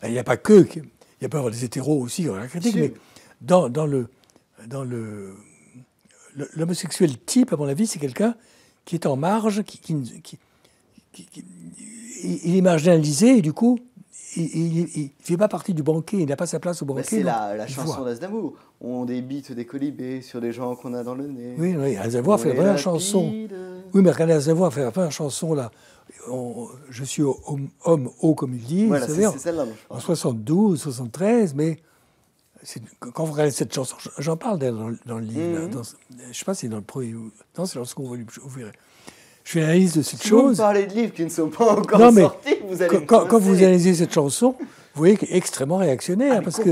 Il n'y a pas que, il y a des hétéros aussi qui ont un regard critique, mais dans, le dans le l'homosexuel type, à mon avis, c'est quelqu'un qui est en marge, qui, qui il est marginalisé et du coup, il ne fait pas partie du banquet, il n'a pas sa place au bah, banquet. c'est la, la chanson d'Aznavour. On débite des colibés sur des gens qu'on a dans le nez. Oui, oui Aznavour fait la première chanson. Oui, mais regardez, Aznavour fait la première chanson là. je suis homme, haut comme il dit. Voilà, c'est celle-là. En 72, 73, mais quand vous regardez cette chanson, j'en parle dans, dans, le livre. Mhm. je ne sais pas si c'est dans le premier. Non, c'est lorsqu'on vous verrez je suis analyste de cette chose. Vous parlez de livres qui ne sont pas encore sortis, vous allez. Quand, quand, vous analysez cette chanson, vous voyez qu'elle est extrêmement réactionnaire. Ah, parce, que,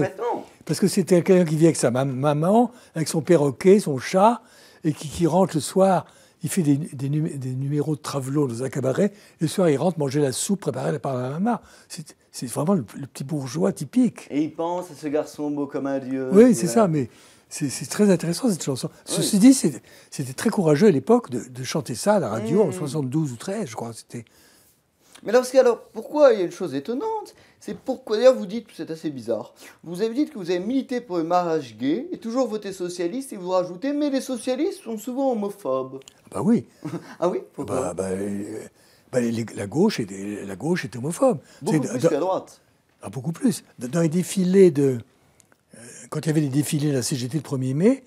parce que c'était quelqu'un qui vit avec sa maman, avec son perroquet, son chat, et qui, rentre le soir. Il fait des, des, numéros de travelot dans un cabaret. et Le soir, il rentre manger la soupe préparée par la maman. C'est vraiment le, le, petit bourgeois typique. Et il pense à ce garçon beau comme un dieu. Oui, c'est ça, mais c'est très intéressant cette chanson. Ceci dit, c'était très courageux à l'époque de, chanter ça à la radio en 72 mmh. ou 13, je crois. C'était. Mais alors, pourquoi il y a une chose étonnante C'est pourquoi, d'ailleurs, vous dites, c'est assez bizarre, vous avez dit que vous avez milité pour le mariage gay et toujours voté socialiste et vous rajoutez, mais les socialistes sont souvent homophobes. Ah bah oui. ah oui bah, bah, bah, la, gauche est, la gauche est homophobe. Beaucoup plus la droite. Ah, beaucoup plus. Dans les défilés de, quand il y avait des défilés de la CGT le 1er mai,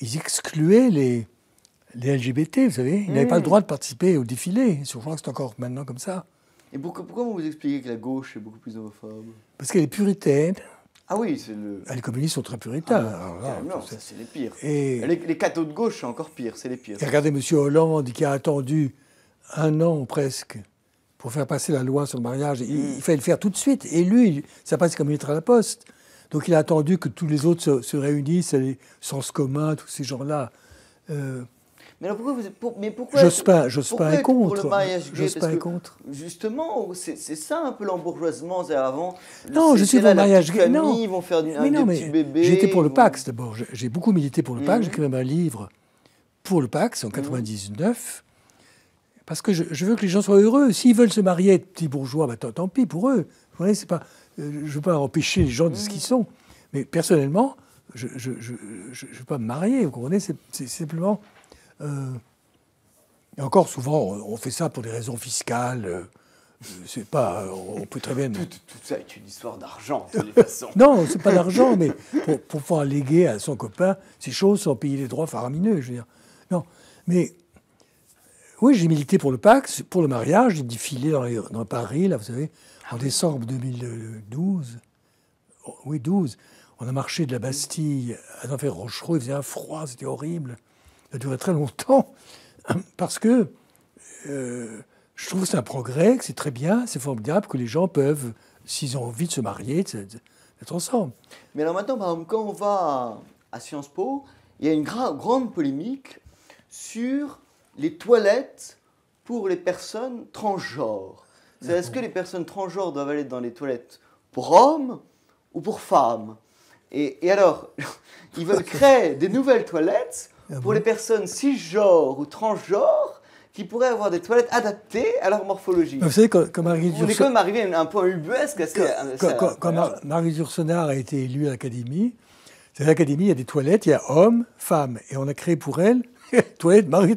ils excluaient les, les LGBT, vous savez. Ils n'avaient pas le mm. droit de participer au défilé. Je crois que c'est encore maintenant comme ça. Et pourquoi, pourquoi vous expliquez que la gauche est beaucoup plus homophobe Parce qu'elle est puritaine. Ah oui, c'est le. Ah, les communistes sont très puritains. Ah, non, c'est les pires. Et... Les, les cathos de gauche, c'est encore pire, c'est les pires. regardez M. Hollande qui a attendu un an presque pour faire passer la loi sur le mariage. Il, mm. fallait le faire tout de suite. Et lui, ça passe comme une lettre à la poste. Donc il a attendu que tous les autres se, réunissent, les sens communs, tous ces gens-là. Euh, mais pourquoi vous, mais pourquoi contre. contre. Justement, c'est ça un peu l'embourgeoisement. Avant, non, je suis pour le mariage gay. non, ils vont faire du, mais non, J'étais pour le Pax d'abord. J'ai beaucoup milité pour le Pax. J'ai mhm. écrit même un livre pour le Pax en 99. Mhm. Parce que je, veux que les gens soient heureux. S'ils veulent se marier, petits bourgeois, bah, tant, tant pis pour eux. Vous voyez, c'est pas. Euh, je ne veux pas empêcher les gens de ce qu'ils sont. Mais personnellement, je ne veux pas me marier, vous comprenez C'est simplement. Euh, et encore souvent, on fait ça pour des raisons fiscales. Euh, c'est pas, on peut très bien. Tout, ça est une histoire d'argent, de toute façon. non, c'est pas d'argent, mais pour, pour, pouvoir léguer à son copain ces choses sans payer les droits faramineux, je veux dire. Non, mais oui, j'ai milité pour le Pax, pour le mariage, j'ai défilé dans, dans Paris, là, vous savez, en décembre 2012, oui, 12, on a marché de la Bastille à l'enfer Rochereau, il faisait un froid, c'était horrible. Ça durait très longtemps, parce que euh, je trouve que c'est un progrès, que c'est très bien, c'est formidable que les gens peuvent, s'ils ont envie de se marier, être ensemble. Mais alors maintenant, quand on va à Sciences Po, il y a une grande polémique sur les toilettes pour les personnes transgenres. C'est est-ce que les personnes transgenres doivent aller dans les toilettes pour hommes ou pour femmes et, alors, ils veulent créer des nouvelles toilettes ah pour les personnes cisgenres ou transgenres qui pourraient avoir des toilettes adaptées à leur morphologie. Vous savez, quand, marie Marie On est quand même arrivé à un point ubuesque. quand, quand, Marie a été élue à l'Académie, c'est l'Académie, il y a des toilettes, il y a hommes, femmes. Et on a créé pour elles... Toilette Marie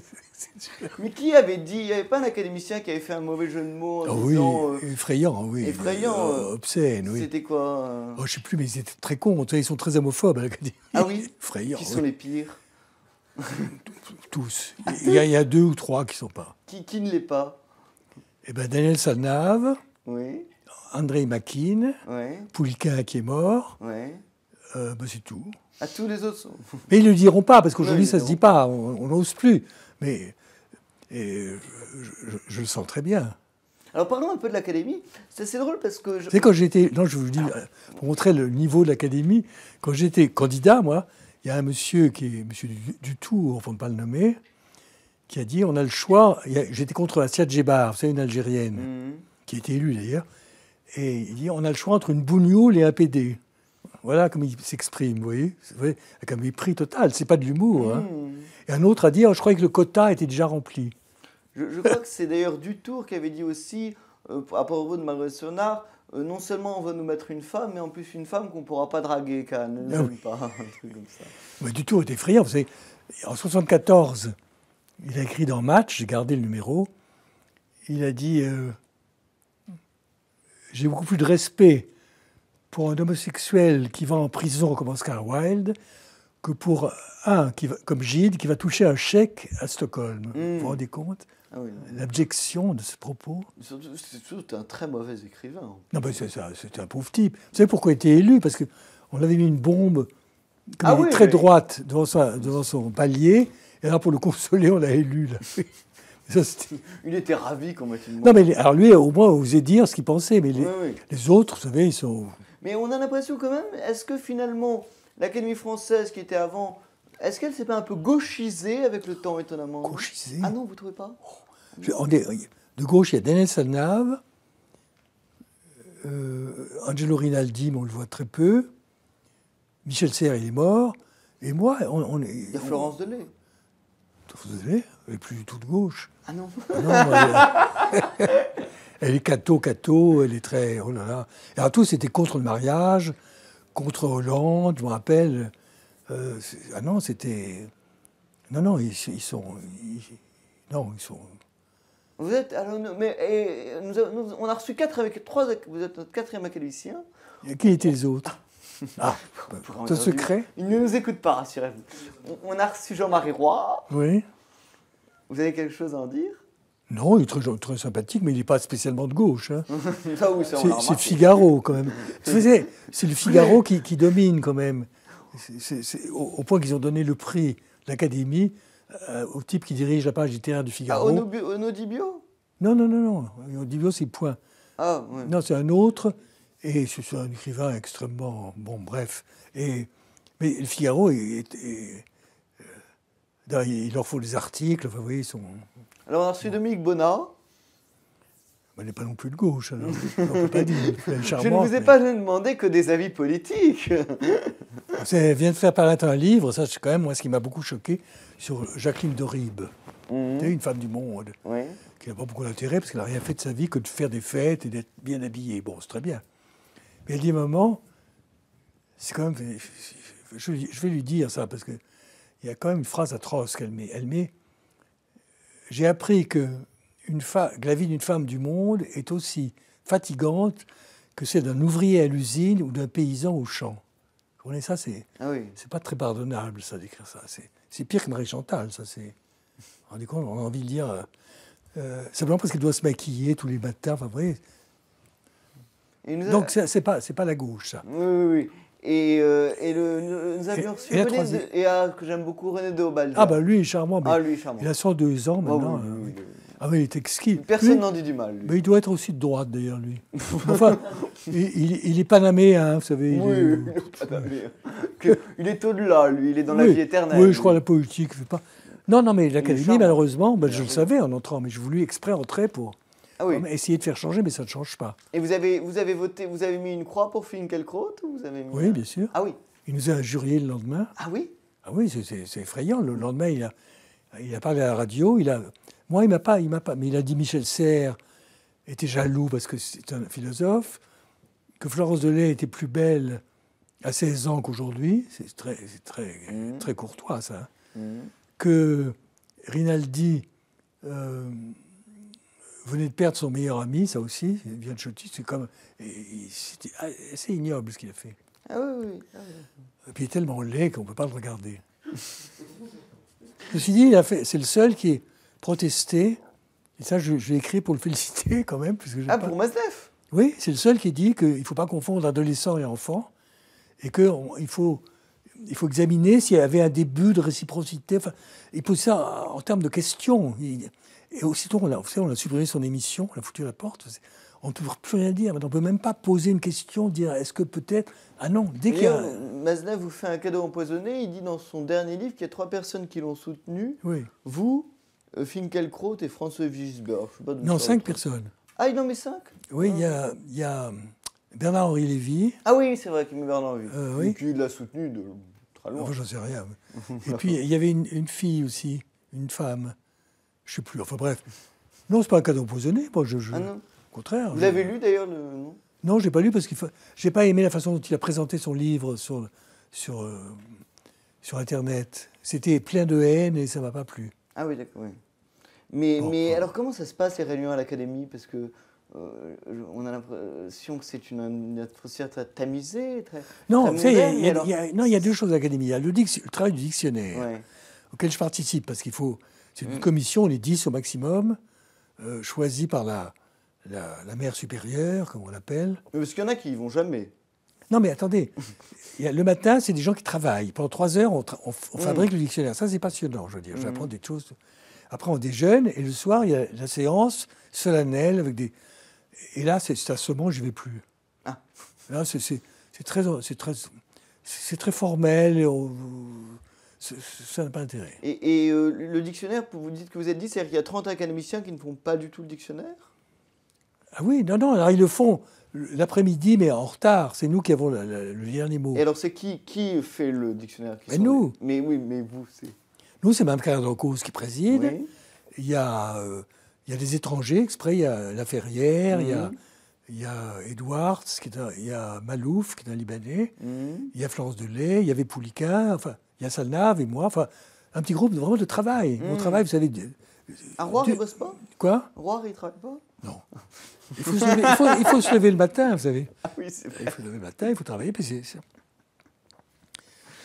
Mais qui avait dit Il n'y avait pas un académicien qui avait fait un mauvais jeu de mots ah euh, effrayant, oui. Effrayant. Euh, euh, obscène, oui. C'était quoi oh, Je ne sais plus, mais ils étaient très cons. Ils sont très homophobes à l'académie. Ah oui Qui sont les pires Tous. Il y, a, a deux ou trois qui ne sont pas. Qui, ne l'est pas Eh bien, Daniel Sanave. Oui. André Makin. Oui. Poulka qui est mort. Oui. Ben, c'est tout. À tous les autres. Mais ils ne le diront pas, parce qu'aujourd'hui, ça ne se dit pas, on n'ose plus. Mais et, je, le sens très bien. Alors parlons un peu de l'académie. C'est assez drôle parce que. Je... C'est quand j'étais. Non, je vous dis, ah. pour montrer le niveau de l'académie, quand j'étais candidat, moi, il y a un monsieur qui est monsieur Dutour, enfin, on ne pas le nommer, qui a dit on a le choix. J'étais contre Assia Djebar, vous savez, une Algérienne, mhm. qui a été élue d'ailleurs. Et il dit on a le choix entre une bougnoule et un PD. Voilà comme il s'exprime, vous voyez, Avec un mépris total, c'est pas de l'humour. Hein. Hmm. Et un autre a dit, oh, je croyais que le quota était déjà rempli. Je, crois que c'est d'ailleurs Dutour qui avait dit aussi, euh, à propos de Marguerite sonard euh, non seulement on va nous mettre une femme, mais en plus une femme qu'on ne pourra pas draguer, car ne ah pas, un truc comme ça. Mais Dutour était effrayant, vous savez, en 74, il a écrit dans Match, j'ai gardé le numéro, il a dit euh, J'ai beaucoup plus de respect pour un homosexuel qui va en prison comme Oscar Wilde que pour un qui va, comme Gide qui va toucher un chèque à Stockholm. Hmm. Vous vous rendez compte ah L'abjection de ce propos. C'est un très mauvais écrivain. Non, mais c'est un pauvre type. Vous savez pourquoi il était élu Parce qu'on avait mis une bombe ah très droite devant, son palier. Et là, pour le consoler, on l'a élu. Il était ravi qu'on mette Non, mais alors lui, au moins, osait dire ce qu'il pensait. Mais les autres, vous savez, ils sont. Mais on a l'impression quand même, est-ce que finalement, l'Académie française qui était avant, est-ce qu'elle s'est pas un peu gauchisée avec le temps, étonnamment Gauchisée Ah non, vous ne trouvez pas oh, De gauche, il y a Daniel Salnave, euh, Angelo Rinaldi, mais on le voit très peu, Michel Serre, il est mort, et moi, on, est... Il y a Florence Delay. Florence Delay Elle n'est plus du tout de gauche. Ah non, ah Elle est cato cato, elle est très. Oh là là. Et alors, tout, c'était contre le mariage, contre Hollande, je me rappelle. Euh, ah non, c'était. Non, non, ils, sont. Non, ils sont. Vous êtes. mais, on a reçu quatre avec trois. Vous êtes notre quatrième académicien. qui étaient les autres ah. Bah, secret Ils ne nous écoutent pas, rassurez-vous. On a reçu Jean-Marie Roy. Oui. Vous avez quelque chose à en dire non, il est très, sympathique, mais il n'est pas spécialement de gauche. Hein. c'est Figaro, quand même. c'est le Figaro qui, domine, quand même. au, point qu'ils ont donné le prix, de l'Académie, euh, au type qui dirige la page littéraire du Figaro. Ah, Onodibio Non, non, non, non. Onodibio, c'est point. Ah, Non, c'est un autre. Et c'est un écrivain extrêmement. Bon, bref. Et, mais le Figaro euh, il leur faut des articles, enfin, vous voyez, ils sont alors, on a reçu Dominique Bonnat. Elle n'est pas non plus de gauche, alors, pas dire. Je ne vous ai pas demandé que des avis politiques. Elle vient de faire paraître un livre, ça c'est quand même moi ce qui m'a beaucoup choqué, sur Jacqueline Dorib, C'est mhm. une femme du monde, qui n'a pas beaucoup d'intérêt parce qu'elle n'a rien fait de sa vie que de faire des fêtes et d'être bien habillée. Bon, c'est très bien. Mais elle dit, maman, c'est quand même... Je, vais lui dire ça parce qu'il y a quand même une phrase atroce qu'elle met. Elle met j'ai appris que, une la vie d'une femme du monde est aussi fatigante que celle d'un ouvrier à l'usine ou d'un paysan au champ. Vous comprenez ça C'est ah pas très pardonnable, ça, d'écrire ça. C'est pire que Marie-Chantal, ça. c'est... On a envie de dire. Euh, euh, simplement parce qu'elle doit se maquiller tous les matins, enfin, vous Donc, c'est pas, pas la gauche, ça. Oui, oui, oui. Et, euh, nous avions reçu René et ah, que j'aime beaucoup René de Ah bah lui, il est ah, lui, charmant. Il a 102 ans bah, maintenant. Euh, ah oui, il est exquis. Personne n'en dit du mal. Mais il doit être aussi de droite d'ailleurs lui. enfin, il, il, est panaméen, hein, vous savez. oui, il est panaméen. il est au-delà, lui, il est dans la vie éternelle. Oui, je crois la politique. Non, non, mais l'Académie, malheureusement, ben, je le savais en entrant, mais je voulais exprès entrer pour ah On a essayé de faire changer, mais ça ne change pas. Et vous avez, vous avez voté, vous avez mis une croix pour Finkielkraut ou vous avez Oui, bien sûr. Ah oui. Il nous a injuriés le lendemain. Ah oui. Ah oui, c'est effrayant. Le lendemain, il a, il a parlé à la radio. Il a, moi, il m'a pas, il m'a pas, mais il a dit Michel Serres était jaloux parce que c'est un philosophe, que Florence Delay était plus belle à 16 ans qu'aujourd'hui, c'est très, très, mmh. très courtois ça, hein. mmh. que Rinaldi euh, venait de perdre son meilleur ami, ça aussi, Chotis, c'est comme. C'était assez ignoble ce qu'il a fait. Ah oui, oui. Ah et puis il est tellement laid qu'on ne peut pas le regarder. Je suis dit, c'est le seul qui est protesté, et ça je, l'ai écrit pour le féliciter quand même. ah, pour Mazdef Oui, c'est le seul qui dit qu'il ne faut pas confondre adolescent et enfant, et qu'il faut, il faut examiner s'il y avait un début de réciprocité. Enfin, il pose ça en termes de questions. Et aussitôt, on a, on a supprimé son émission, on a foutu la porte. On ne peut plus rien dire. On ne peut même pas poser une question, dire est-ce que peut-être. Ah non, dès qu'il y a. vous fait un cadeau empoisonné. Il dit dans son dernier livre qu'il y a trois personnes qui l'ont soutenu. Oui. Vous, euh, Finkelkraut et François Gisbert. Non, cinq personnes. Ah, il en met cinq Oui, ah. il y, a, Bernard-Henri Lévy. Ah oui, c'est vrai qu'il met Bernard-Henri. Euh, Et puis il l'a soutenu de très ah, loin. j'en sais rien. et puis il y avait une, une fille aussi, une femme. Je sais plus. Enfin bref. Non, c'est pas un cadeau empoisonné. Moi, je, ah Au contraire. Vous l'avez lu d'ailleurs le... Non, non j'ai pas lu parce que je j'ai pas aimé la façon dont il a présenté son livre sur, sur, euh, sur Internet. C'était plein de haine et ça m'a pas plu. Ah oui, d'accord. Mais, mais alors comment ça se passe les réunions à l'académie Parce que euh, on a l'impression que c'est une, atmosphère très tamisée. Très, non, il y, a deux choses à l'académie. Il y a le, le, travail du dictionnaire auquel je participe parce qu'il faut c'est une mm. commission, on est 10 au maximum, euh, choisie par la, la, mère supérieure, comme on l'appelle. Parce qu'il y en a qui y vont jamais. Non, mais attendez, le matin, c'est des gens qui travaillent. Pendant trois heures, on, mm. fabrique le dictionnaire. Ça, c'est passionnant, je veux dire. Mm. J'apprends des choses. Après, on déjeune, et le soir, il y a la séance solennelle avec des. Et là, c'est à ce moment, je vais plus. Ah. Là, c'est très, très, c'est très formel ça n'a pas intérêt. Et, euh, le dictionnaire, vous dites que vous êtes dit, c'est-à-dire qu'il y a 30 académiciens qui ne font pas du tout le dictionnaire Ah oui, non, non, alors ils le font l'après-midi, mais en retard. C'est nous qui avons le dernier mot. Et alors c'est qui, qui fait le dictionnaire Mais nous Mais oui, mais vous, c'est... Nous, c'est Mme Carrière cause qui préside. Il, y a, euh, il a des étrangers, exprès, il y a La Ferrière, il y a... Mhm. Il y a Edwards, il y a Malouf, qui est un Libanais, mhm. il y a Florence Delay, il y avait Poulikin, enfin, a Salnave et moi, enfin, un petit groupe vraiment de travail. Mmh. travail, vous savez. un roi ne bosse pas Quoi Un roi, il ne travaille pas Non. Il faut, se lever, le matin, vous savez. Ah oui, c'est vrai. Il faut se lever le matin, il faut travailler.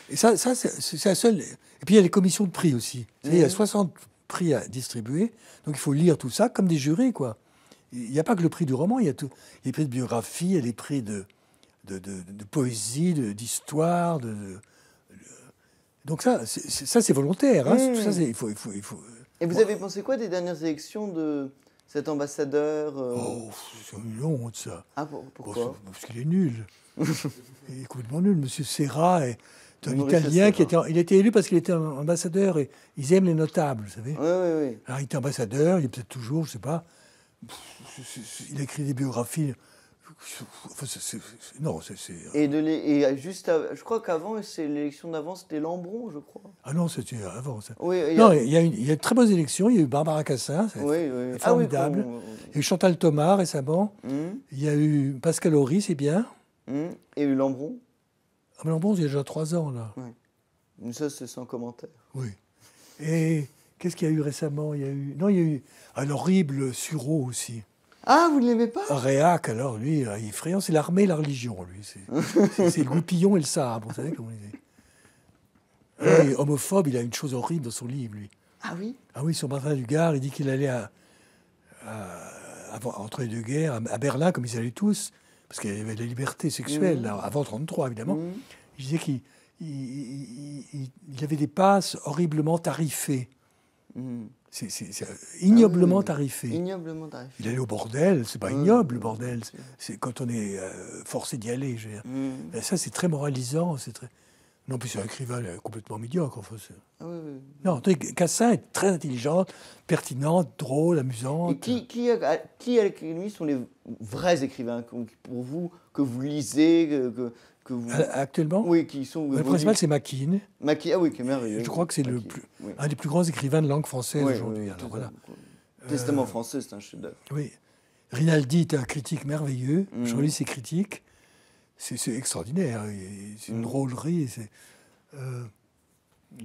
Et ça, ça c'est la seul... Et puis il y a les commissions de prix aussi. Il y a 60 hmm. prix à distribuer. Donc il faut lire tout ça comme des jurés, quoi. Il n'y a pas que le prix du roman, il y a tout. les prix de biographie, il y a les prix de, de, de, de poésie, d'histoire, de, donc ça, ça c'est volontaire. Hein. il faut, il faut, il faut... Et vous avez pensé quoi des dernières élections de cet ambassadeur euh Oh, c'est une honte ça. Ah, bon pourquoi oh, Parce qu'il est nul. il est complètement nul. Monsieur Serra est un Italien qui était, il était élu parce qu'il était ambassadeur et ils aiment les notables, vous savez. Oui, oui, oui. Alors il était ambassadeur, il est peut-être toujours, je ne sais pas. Il a écrit des biographies non, c'est. Et, et juste, je crois qu'avant, c'est l'élection d'avant, c'était Lambron, je crois. Ah non, c'était avant. Ça. Oui, il y a... Non, il a de très bonnes élections. Il y a eu Barbara Cassin, c'est formidable. Ah, Il y a eu Chantal Thomas récemment. Il y a eu Pascal Horry, c'est bien. Et eu Lambron. Ah, Lambron, c'est déjà trois ans, là. Oui. Mais ça, c'est sans commentaire. Oui. Et qu'est-ce qu'il y a eu récemment Il y a eu. Non, il y a eu un horrible Sureau aussi. Ah, vous ne l'aimez pas Réac, alors lui, euh, il effrayant, c'est l'armée et la religion, lui. C'est le goupillon et le sabre, vous savez comment il est. homophobe, il a une chose horrible dans son livre, lui. Ah oui Ah oui, son sur du Gard, il dit qu'il allait à, entre les deux guerres, à Berlin, comme ils allaient tous, parce qu'il y avait la liberté sexuelle, mmh. avant 33 évidemment. Mmh. Il disait qu'il il, il, avait des passes horriblement tarifées. Mmh. C'est ah ignoblement tarifé. Ignoblement tarifé. Il allait au bordel, c'est pas ignoble le bordel, c'est quand on est euh, forcé d'y aller. Mmh. Ben, ça, c'est très moralisant. c'est Très... Non, puis c'est un écrivain complètement médiocre. en ah, Non, Cassin est très intelligente, pertinente, drôle, amusante. qui, qui, euh, à, qui sont les vrais écrivains pour vous, que vous lisez euh, actuellement Oui, qui sont... Le principal, c'est Makin. Makin, ah oui, qui est merveilleux. Je crois que c'est le un des plus grands écrivains de langue française aujourd'hui. voilà. Testament euh, français, c'est un chef-d'œuvre. Oui. Rinaldi est un critique merveilleux. Mmh. ses critiques. C'est extraordinaire. C'est une mm. drôlerie. C'est... Euh...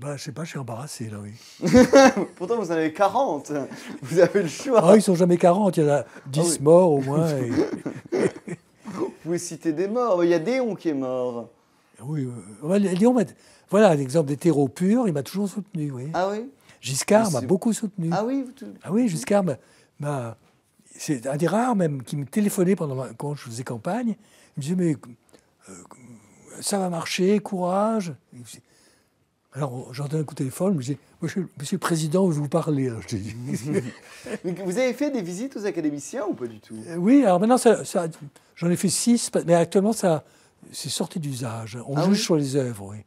Bah, je sais pas, je suis embarrassé, là, oui. Pourtant, vous en avez 40. Vous avez le choix. Ah, ils sont jamais 40. Il y en a 10 ah morts, au moins. pouvez citer des morts. Il y a Déon qui est mort. Ah oui, euh, voilà l'exemple d'hétéro purs, il m'a toujours soutenu. Oui. Ah oui Giscard m'a beaucoup soutenu. Ah oui vous... Ah oui, Giscard m'a. C'est un des rares même qui me téléphonait pendant quand je faisais campagne. Il me disait Mais euh, ça va marcher, courage. Alors, j'entends un coup de téléphone, je dis, monsieur, le Président, je vous parlez. vous avez fait des visites aux académiciens ou pas du tout euh, Oui, alors maintenant, j'en ai fait six, mais actuellement, ça, c'est sorti d'usage. On ah juge sur les œuvres, oui.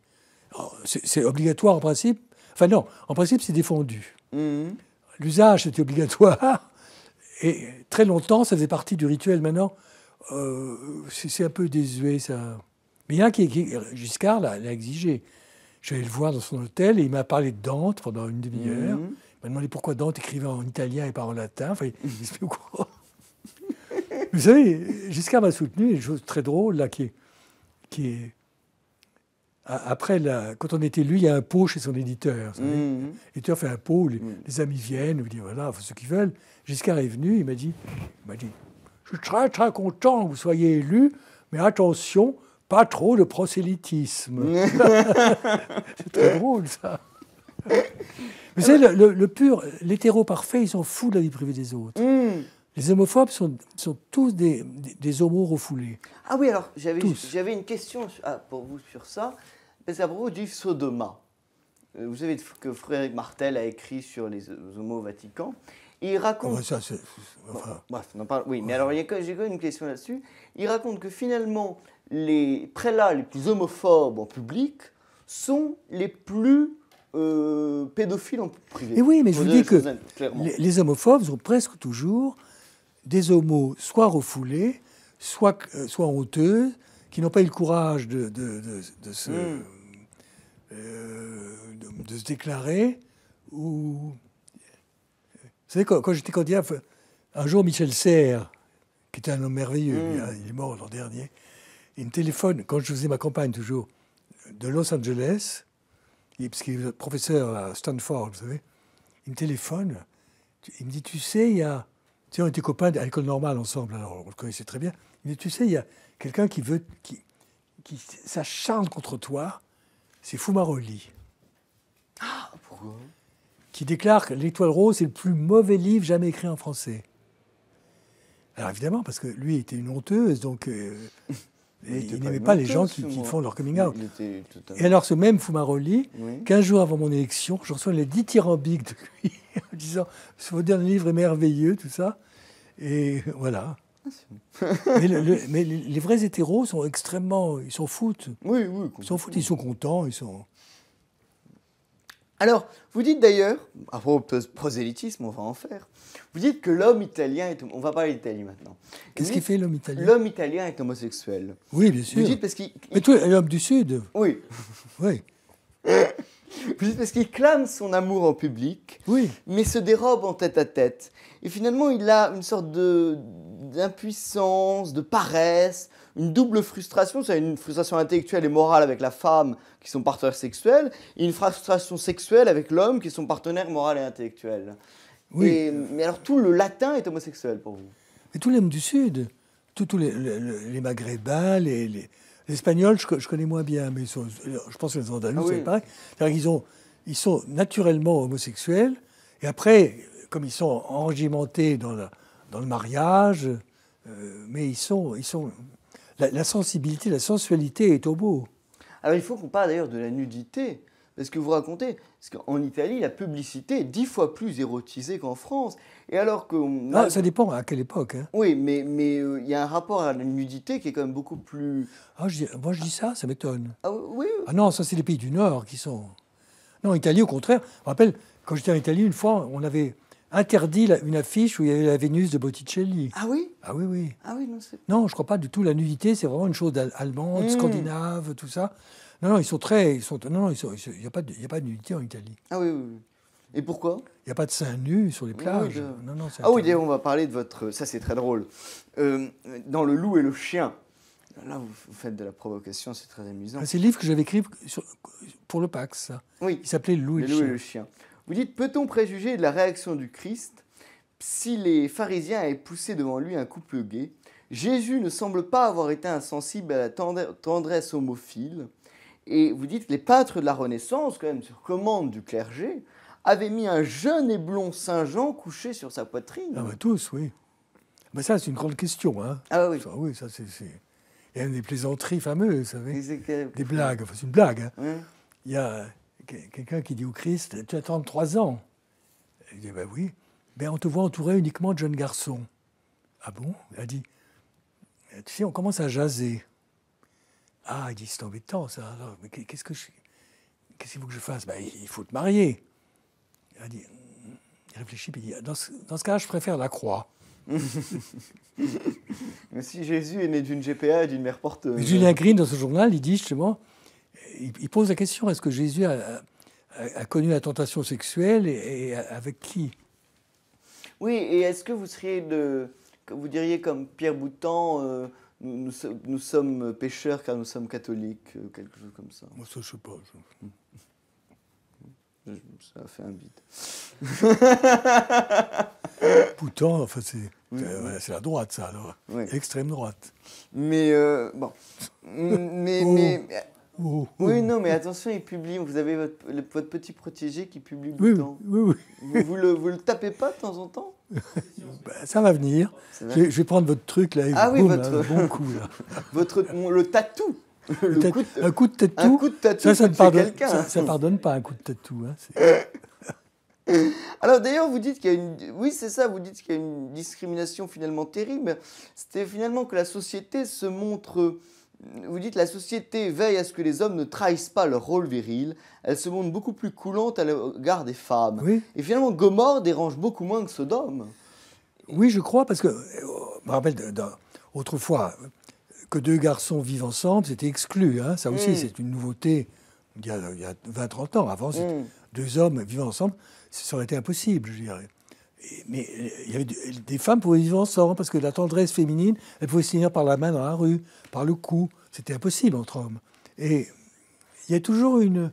C'est obligatoire en principe. Enfin, non, en principe, c'est défendu. Mmh. L'usage, c'était obligatoire. Et très longtemps, ça faisait partie du rituel. Maintenant, euh, c'est un peu désuet, ça. Mais il y en a qui, qui Giscard l'a exigé. J'allais le voir dans son hôtel et il m'a parlé de Dante pendant une demi-heure. Mhm. Il m'a demandé pourquoi Dante écrivait en italien et pas en latin. Vous savez, Giscard m'a soutenu une chose très drôle là qui est. Qui est après, quand on était lui, il y a un pot chez son éditeur. Mhm. L'éditeur fait un pot, les, mhm. les amis viennent, vous dit voilà, ceux ce qu'ils veulent. Giscard est venu, il m'a dit, il m'a dit, je suis très très content que vous soyez élu, mais attention, pas trop de prosélytisme. c'est très drôle, ça. Vous savez, le, pur, l'hétéro parfait, ils sont fous de la vie privée des autres. Hmm. Les homophobes sont, tous des, homos refoulés. Ah oui, alors j'avais une question ah, pour vous sur ça. C'est à propos du Sodoma. Euh, vous savez que Frédéric Martel a écrit sur les homos Vatican. Il raconte. Ah ça, Oui, mais alors j'ai quand même une question là-dessus. Il raconte que finalement, les prélats les plus homophobes en public sont les plus euh, pédophiles en privé. Et oui, mais je vous dis que hein, les, homophobes ont presque toujours des homos soit refoulés, soit, euh, soit honteux, qui n'ont pas eu le courage de, de, se, hmm. euh, de, se déclarer. Ou... Vous savez, quand, quand j'étais candidat, un jour, Michel Serres, qui était un homme merveilleux, hmm. il est mort l'an dernier, il me téléphone, quand je faisais ma campagne toujours, de Los Angeles, parce qu'il est professeur à Stanford, vous savez, il me téléphone, il me dit, tu sais, il y a... Tu sais, on était copains à l'école normale ensemble, alors on le connaissait très bien. Il me dit, tu sais, il y a quelqu'un qui veut... qui, s'acharne contre toi, c'est Fumaroli. Ah, pourquoi Qui déclare que L'Étoile rose est le plus mauvais livre jamais écrit en français. Alors évidemment, parce que lui était une honteuse, donc euh, il, n'aimait pas, les gens qui, font leur coming out. Et alors, ce même Fumaroli, 15 jours avant mon élection, je reçois les tyrambiques de lui en disant ce dernier livre est merveilleux, tout ça. Et voilà. mais, les vrais hétéros sont extrêmement. Ils s'en foutent. Oui, oui. Ils s'en foutent, ils sont contents, ils sont. Alors, vous dites d'ailleurs, à propos prosélytisme, on va en faire, vous dites que l'homme italien est. On va parler d'Italie maintenant. Qu'est-ce qui fait l'homme italien L'homme italien est homosexuel. Oui, bien sûr. Vous dites parce qu'il. Mais toi, l'homme du Sud Oui. oui. Vous dites parce qu'il clame son amour en public, oui. mais se dérobe en tête à tête. Et finalement, il a une sorte d'impuissance, de, paresse, une double frustration, c'est une frustration intellectuelle et morale avec la femme qui son partenaire sexuel, et une frustration sexuelle avec l'homme qui est son partenaire moral et intellectuel. Oui. mais alors tout le latin est homosexuel pour vous Mais tous les hommes du Sud, tous les, maghrébins, les, espagnols, je, connais moins bien, mais je pense que les andalous, ah c'est pareil. C'est-à-dire qu'ils ils sont naturellement homosexuels, et après, comme ils sont enrégimentés dans, dans le mariage, euh, mais ils sont, ils sont la, la, sensibilité, la sensualité est au beau. Alors il faut qu'on parle d'ailleurs de la nudité ce que vous racontez. Parce qu'en Italie, la publicité est dix fois plus érotisée qu'en France. Et alors que... Ah, ça dépend à quelle époque. Hein. Oui, mais il mais, euh, il y a un rapport à la nudité qui est quand même beaucoup plus... Ah, moi, je dis ça, ça m'étonne. Ah, oui Ah non, ça, c'est les pays du Nord qui sont... Non, Italie, au contraire. Je me rappelle, quand j'étais en Italie, une fois, on avait interdit une affiche où il y avait la Vénus de Botticelli. Ah oui Ah oui, oui. Ah oui, non, non, je crois pas du tout. La nudité, c'est vraiment une chose allemande, hmm. scandinave, tout ça. Non, non, ils sont très. Ils sont, non, il n'y a pas de nudité en Italie. Ah oui, oui. Et pourquoi Il n'y a pas de seins nus sur les plages. non, non, ah oui, on va parler de votre. Ça, c'est très drôle. Euh, dans Le loup et le chien. Là, vous faites de la provocation, c'est très amusant. Ah, c'est le livre que j'avais écrit pour le Pax, ça. Oui. Il s'appelait Le loup et le, le, loup et le chien. Vous dites Peut-on préjuger de la réaction du Christ si les pharisiens avaient poussé devant lui un couple gay Jésus ne semble pas avoir été insensible à la tendresse homophile. Et vous dites que les pâtres de la Renaissance, quand même sur commande du clergé, avaient mis un jeune et blond Saint Jean couché sur sa poitrine. Ah bah, tous, oui. Mais bah, ça, c'est une grande question. Hein. Ah oui. Ça, oui, c'est. Il y a des plaisanteries fameuses, vous savez. Des blagues. c'est une blague. Hein. Il y a quelqu'un qui dit au Christ Tu as 33 ans. Il dit bah, Ben oui. Mais on te voit entouré uniquement de jeunes garçons. Ah bon Il a dit Tu sais, on commence à jaser. Ah, il dit c'est embêtant ça. mais qu'est-ce que je, qu'est-ce qu'il faut que je fasse ben, il faut te marier. Il, réfléchit puis il dit dans ce, cas-là, cas, je préfère la croix. mais si Jésus est né d'une GPA et d'une mère porteuse. Julien Green dans ce journal, il dit justement, il, pose la question est-ce que Jésus a, connu la tentation sexuelle et, avec qui Oui, et est-ce que vous seriez de, vous diriez comme Pierre Boutan. Euh, nous, sommes pécheurs car nous sommes catholiques, euh, quelque chose comme ça. Moi, ça, je sais pas. Ça a fait un vide. Pourtant, c'est la droite, ça, alors. droite. Mais, euh, bon. mais, oh. mais oui, non, mais attention, il publie. Vous avez votre, petit protégé qui publie oui, le temps. Oui, oui. Vous, vous, le, tapez pas de temps en temps bah, Ça va venir. Je, vais prendre votre truc là. Ah oui, votre le tatou. Le coup Un coup de tatou. Ça, ne hein. pardonne... pas un coup de tatou. Hein, Alors d'ailleurs, vous dites qu'il y a une, oui c'est ça, vous dites qu'il y a une discrimination finalement terrible. C'était finalement que la société se montre vous dites la société veille à ce que les hommes ne trahissent pas leur rôle viril, elle se montre beaucoup plus coulante à l'égard des femmes. Et finalement, Gomorre dérange beaucoup moins que Sodome. Oui, je crois, parce que, euh, je me rappelle autrefois, que deux garçons vivent ensemble, c'était exclu. Hein. Ça aussi, hmm. c'est une nouveauté il y a, 20-30 ans. Avant, hmm. deux hommes vivant ensemble, ça aurait été impossible, je dirais mais euh, il y avait des femmes pouvaient vivre ensemble parce que la tendresse féminine, elle pouvait se tenir par la main dans la rue, par le cou. C'était impossible entre hommes. Et il y a toujours une.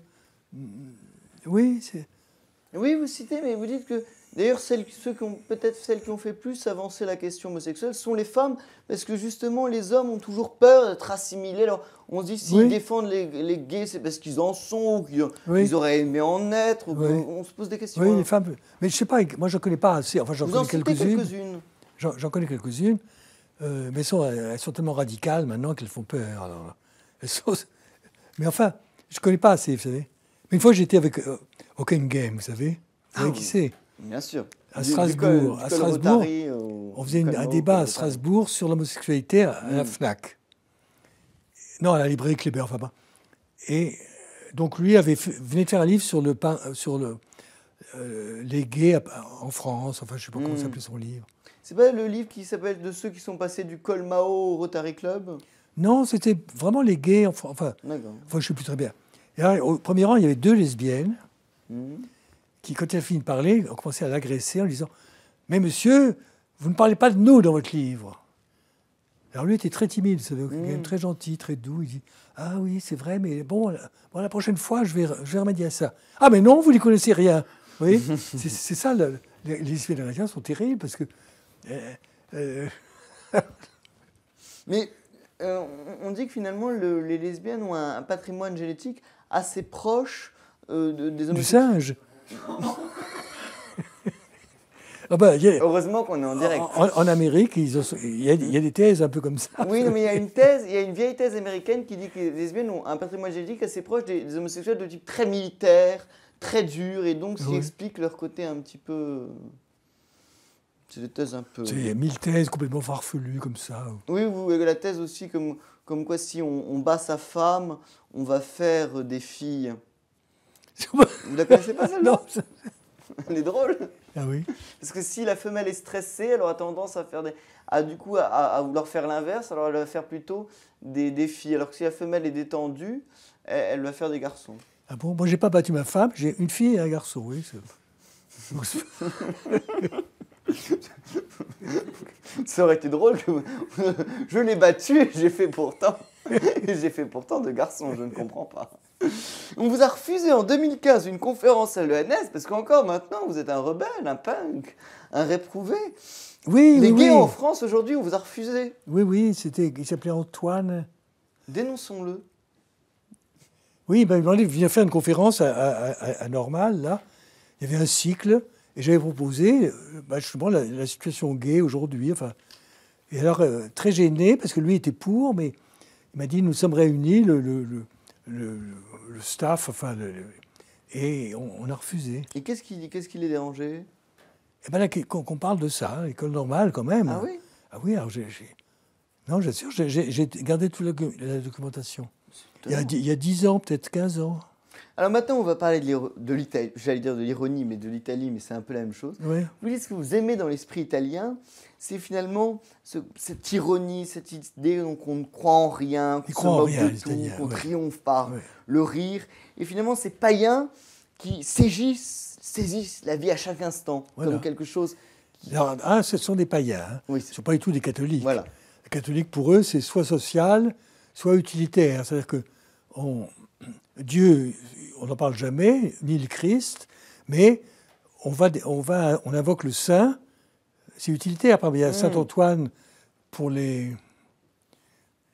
Oui, c'est. Oui, vous citez, mais vous dites que D'ailleurs, ceux qui peut-être celles qui ont fait plus avancer la question homosexuelle sont les femmes, parce que justement, les hommes ont toujours peur d'être assimilés. Alors, on se dit, s'ils défendent les, gays, c'est parce qu'ils en sont, ou qu'ils auraient aimé en être, on, se pose des questions. Oui, hein. les femmes. Mais je ne sais pas, moi, je ne connais pas assez. Enfin, j'en connais quelques-unes. J'en, connais quelques-unes, euh, mais sont, elles sont tellement radicales maintenant qu'elles font peur. Alors, Mais enfin, je ne connais pas assez, vous savez. Mais une fois, j'étais avec euh, aucun Game, vous savez. Vous ah, qui c'est Bien sûr. À Strasbourg, à Strasbourg on faisait un débat à Strasbourg sur l'homosexualité à, la mm. FNAC. Non, à la librairie Kleber, enfin pas. Et donc lui avait venait de faire un livre sur le euh, sur le euh, les gays en France, enfin je sais pas comment mm. s'appelait son livre. C'est pas le livre qui s'appelle de ceux qui sont passés du col Mao au Rotary Club Non, c'était vraiment les gays en Enfin, enfin je sais plus très bien. Et au premier rang, il y avait deux lesbiennes. Mm qui, quand il a fini de parler, ont commencé à l'agresser en lui disant Mais monsieur, vous ne parlez pas de nous dans votre livre. Alors lui était très timide, mm. très gentil, très doux. Il dit Ah oui, c'est vrai, mais bon, la prochaine fois, je vais, remédier à ça. Ah, mais non, vous n'y connaissez rien. Vous C'est ça, les, les sont terribles parce que. Euh, euh, mais euh, on dit que finalement, les lesbiennes ont un, patrimoine génétique assez proche des hommes... Du singe ah ben, Heureusement qu'on est en direct. En, Amérique, il y, a des thèses un peu comme ça. Oui, mais il y a une thèse, il y a une vieille thèse américaine qui dit que les lesbiennes ont un patrimoine génétique assez proche des, homosexuels de type très militaire, très dur, et donc ce explique leur côté un petit peu. Euh, c'est des thèses un peu. Il y a mille thèses complètement farfelues comme ça. Oui, vous, la thèse aussi comme, comme quoi si on, on bat sa femme, on va faire des filles. Vous la connaissez pas celle-là Non. Elle est drôle. Ah oui. Parce que si la femelle est stressée, elle aura tendance à faire des, du coup à, vouloir faire l'inverse. Alors elle va faire plutôt des, défis filles. Alors que si la femelle est détendue, elle, va faire des garçons. Ah bon Moi j'ai pas battu ma femme. J'ai une fille et un garçon. Oui. Ça aurait été drôle que je l'ai battu, j'ai fait pourtant, j'ai fait pourtant de garçons. je ne comprends pas. On vous a refusé en 2015 une conférence à l'ENS parce qu'encore maintenant, vous êtes un rebelle, un punk, un réprouvé. Oui, Les oui, gays en France aujourd'hui, on vous a refusé. Oui, oui, c'était, il s'appelait Antoine. Dénonçons-le. Oui, ben, il vient faire une conférence à, Normal, là. Il y avait un cycle, et j'avais proposé euh, ben, justement la, situation gay aujourd'hui. Enfin, et alors, euh, très gêné, parce que lui était pour, mais il m'a dit Nous sommes réunis le le staff, enfin, et on, a refusé. Et qu'est-ce qui, qu'est-ce qui les dérangeait Eh bien, qu'on parle de ça, l'école hein, normale quand même. Ah oui Ah oui, alors j'ai. Non, sûr j'ai gardé toute la, documentation. Il y, a, il y, a, 10 ans, peut-être 15 ans. Alors maintenant, on va parler de l'Italie, j'allais dire de l'ironie, mais de l'Italie, mais c'est un peu la même chose. Oui. Vous dites ce que vous aimez dans l'esprit italien, c'est finalement cette ironie, cette idée qu'on ne croit en rien, qu'on moque tout, qu'on triomphe par le rire. Et finalement, ces païens qui saisissent, la vie à chaque instant comme quelque chose. ah, ce sont des païens, hein. ce ne sont pas du tout des catholiques. Les catholiques, pour eux, c'est soit social, soit utilitaire. C'est-à-dire que on... Dieu, on n'en parle jamais, ni le Christ, mais on invoque le saint c'est utilitaire. il y a mm. Saint-Antoine pour les.